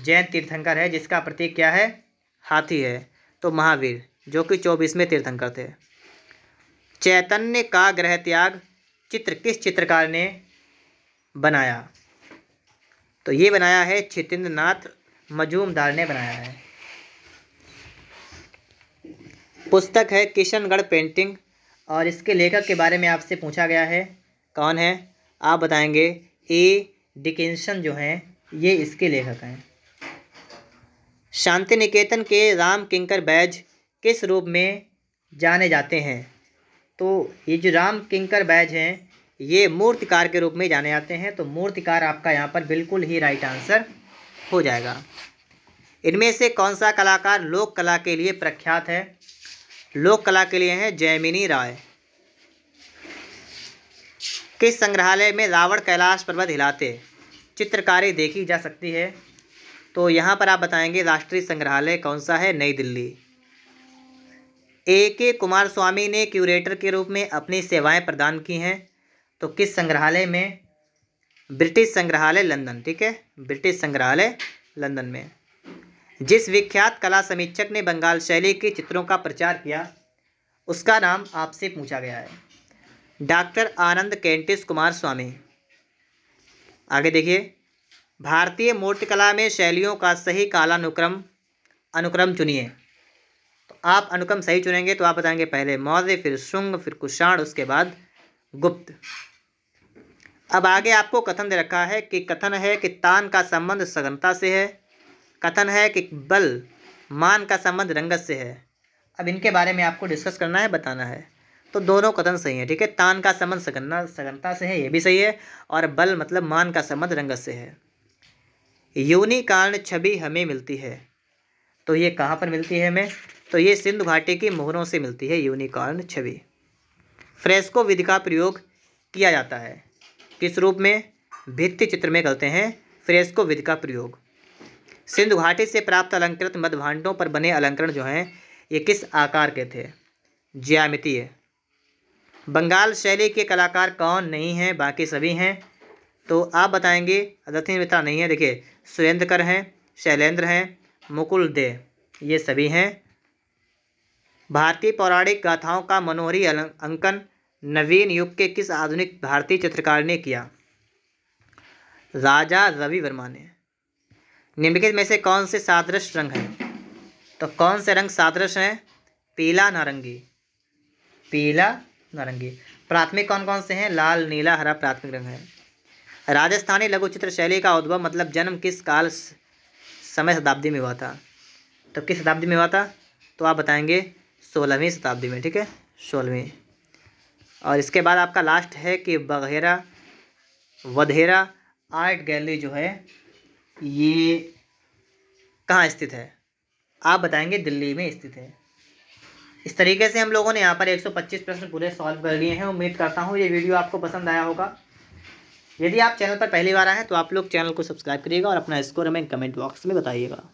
जैन तीर्थंकर है जिसका प्रतीक क्या है हाथी है तो महावीर जो कि चौबीसवें तीर्थंकर थे चैतन्य का ग्रह त्याग चित्र किस चित्रकार ने बनाया तो ये बनाया है छितेंद्र नाथ मजूमदार ने बनाया है पुस्तक है किशनगढ़ पेंटिंग और इसके लेखक के बारे में आपसे पूछा गया है कौन है आप बताएंगे ए डिकेंशन जो हैं ये इसके लेखक हैं शांति निकेतन के राम किंकर बैज किस रूप में जाने जाते हैं तो ये जो राम किंकर बैज हैं ये मूर्तिकार के रूप में जाने जाते हैं तो मूर्तिकार आपका यहाँ पर बिल्कुल ही राइट आंसर हो जाएगा इनमें से कौन सा कलाकार लोक कला के लिए प्रख्यात है लोक कला के लिए हैं जैमिनी राय किस संग्रहालय में रावण कैलाश पर्वत हिलाते चित्रकारी देखी जा सकती है तो यहाँ पर आप बताएंगे राष्ट्रीय संग्रहालय कौन सा है नई दिल्ली ए के कुमार स्वामी ने क्यूरेटर के रूप में अपनी सेवाएं प्रदान की हैं तो किस संग्रहालय में ब्रिटिश संग्रहालय लंदन ठीक है ब्रिटिश संग्रहालय लंदन में जिस विख्यात कला समीक्षक ने बंगाल शैली के चित्रों का प्रचार किया उसका नाम आपसे पूछा गया है डॉक्टर आनंद कैंटिस कुमार स्वामी आगे देखिए भारतीय मूर्तिकला में शैलियों का सही कालानुक्रम अनुक्रम चुनिए तो आप अनुक्रम सही चुनेंगे तो आप बताएंगे पहले मौर्य फिर शुंग फिर कुषाण उसके बाद गुप्त अब आगे आपको कथन दे रखा है कि कथन है कि तान का संबंध सघनता से है कथन है कि बल मान का संबंध रंगत से है अब इनके बारे में आपको डिस्कस करना है बताना है तो दोनों कथन सही है ठीक है तान का संबंध सगन्ना सगनता से है ये भी सही है और बल मतलब मान का संबंध रंगत से है योनि कारण छवि हमें मिलती है तो ये कहाँ पर मिलती है हमें तो ये सिंधु घाटी की मोहरों से मिलती है यूनिकार्ण छवि फ्रेस्को विधि का प्रयोग किया जाता है किस रूप में भित्ति चित्र में करते हैं फ्रेस्को विधि का प्रयोग सिंधु घाटी से प्राप्त अलंकृत मधभांडों पर बने अलंकरण जो हैं ये किस आकार के थे ज्यामितीय बंगाल शैली के कलाकार कौन नहीं हैं बाकी सभी हैं तो आप बताएंगे रतिन मित्रा नहीं है देखिए सुरेंद्रकर हैं शैलेंद्र हैं मुकुल दे ये सभी हैं भारतीय पौराणिक गाथाओं का मनोहरी अंकन नवीन युग के किस आधुनिक भारतीय चित्रकार ने किया राजा रवि वर्मा ने निम्नलिखित में से कौन से सादृश रंग हैं तो कौन से रंग सादृश हैं पीला नारंगी पीला नारंगी प्राथमिक कौन कौन से हैं लाल नीला हरा प्राथमिक रंग है राजस्थानी लघु चित्र शैली का उद्भव मतलब जन्म किस काल समय शताब्दी में हुआ था तो किस शताब्दी में हुआ था तो आप बताएंगे सोलहवीं शताब्दी में ठीक है सोलहवीं और इसके बाद आपका लास्ट है कि बघेरा वधेरा आर्ट गैलरी जो है ये कहाँ स्थित है आप बताएंगे दिल्ली में स्थित है इस तरीके से हम लोगों ने यहाँ पर 125 प्रश्न पूरे सॉल्व कर लिए हैं उम्मीद करता हूँ ये वीडियो आपको पसंद आया होगा यदि आप चैनल पर पहली बार आए हैं तो आप लोग चैनल को सब्सक्राइब करिएगा और अपना स्कोर हमें कमेंट बॉक्स में बताइएगा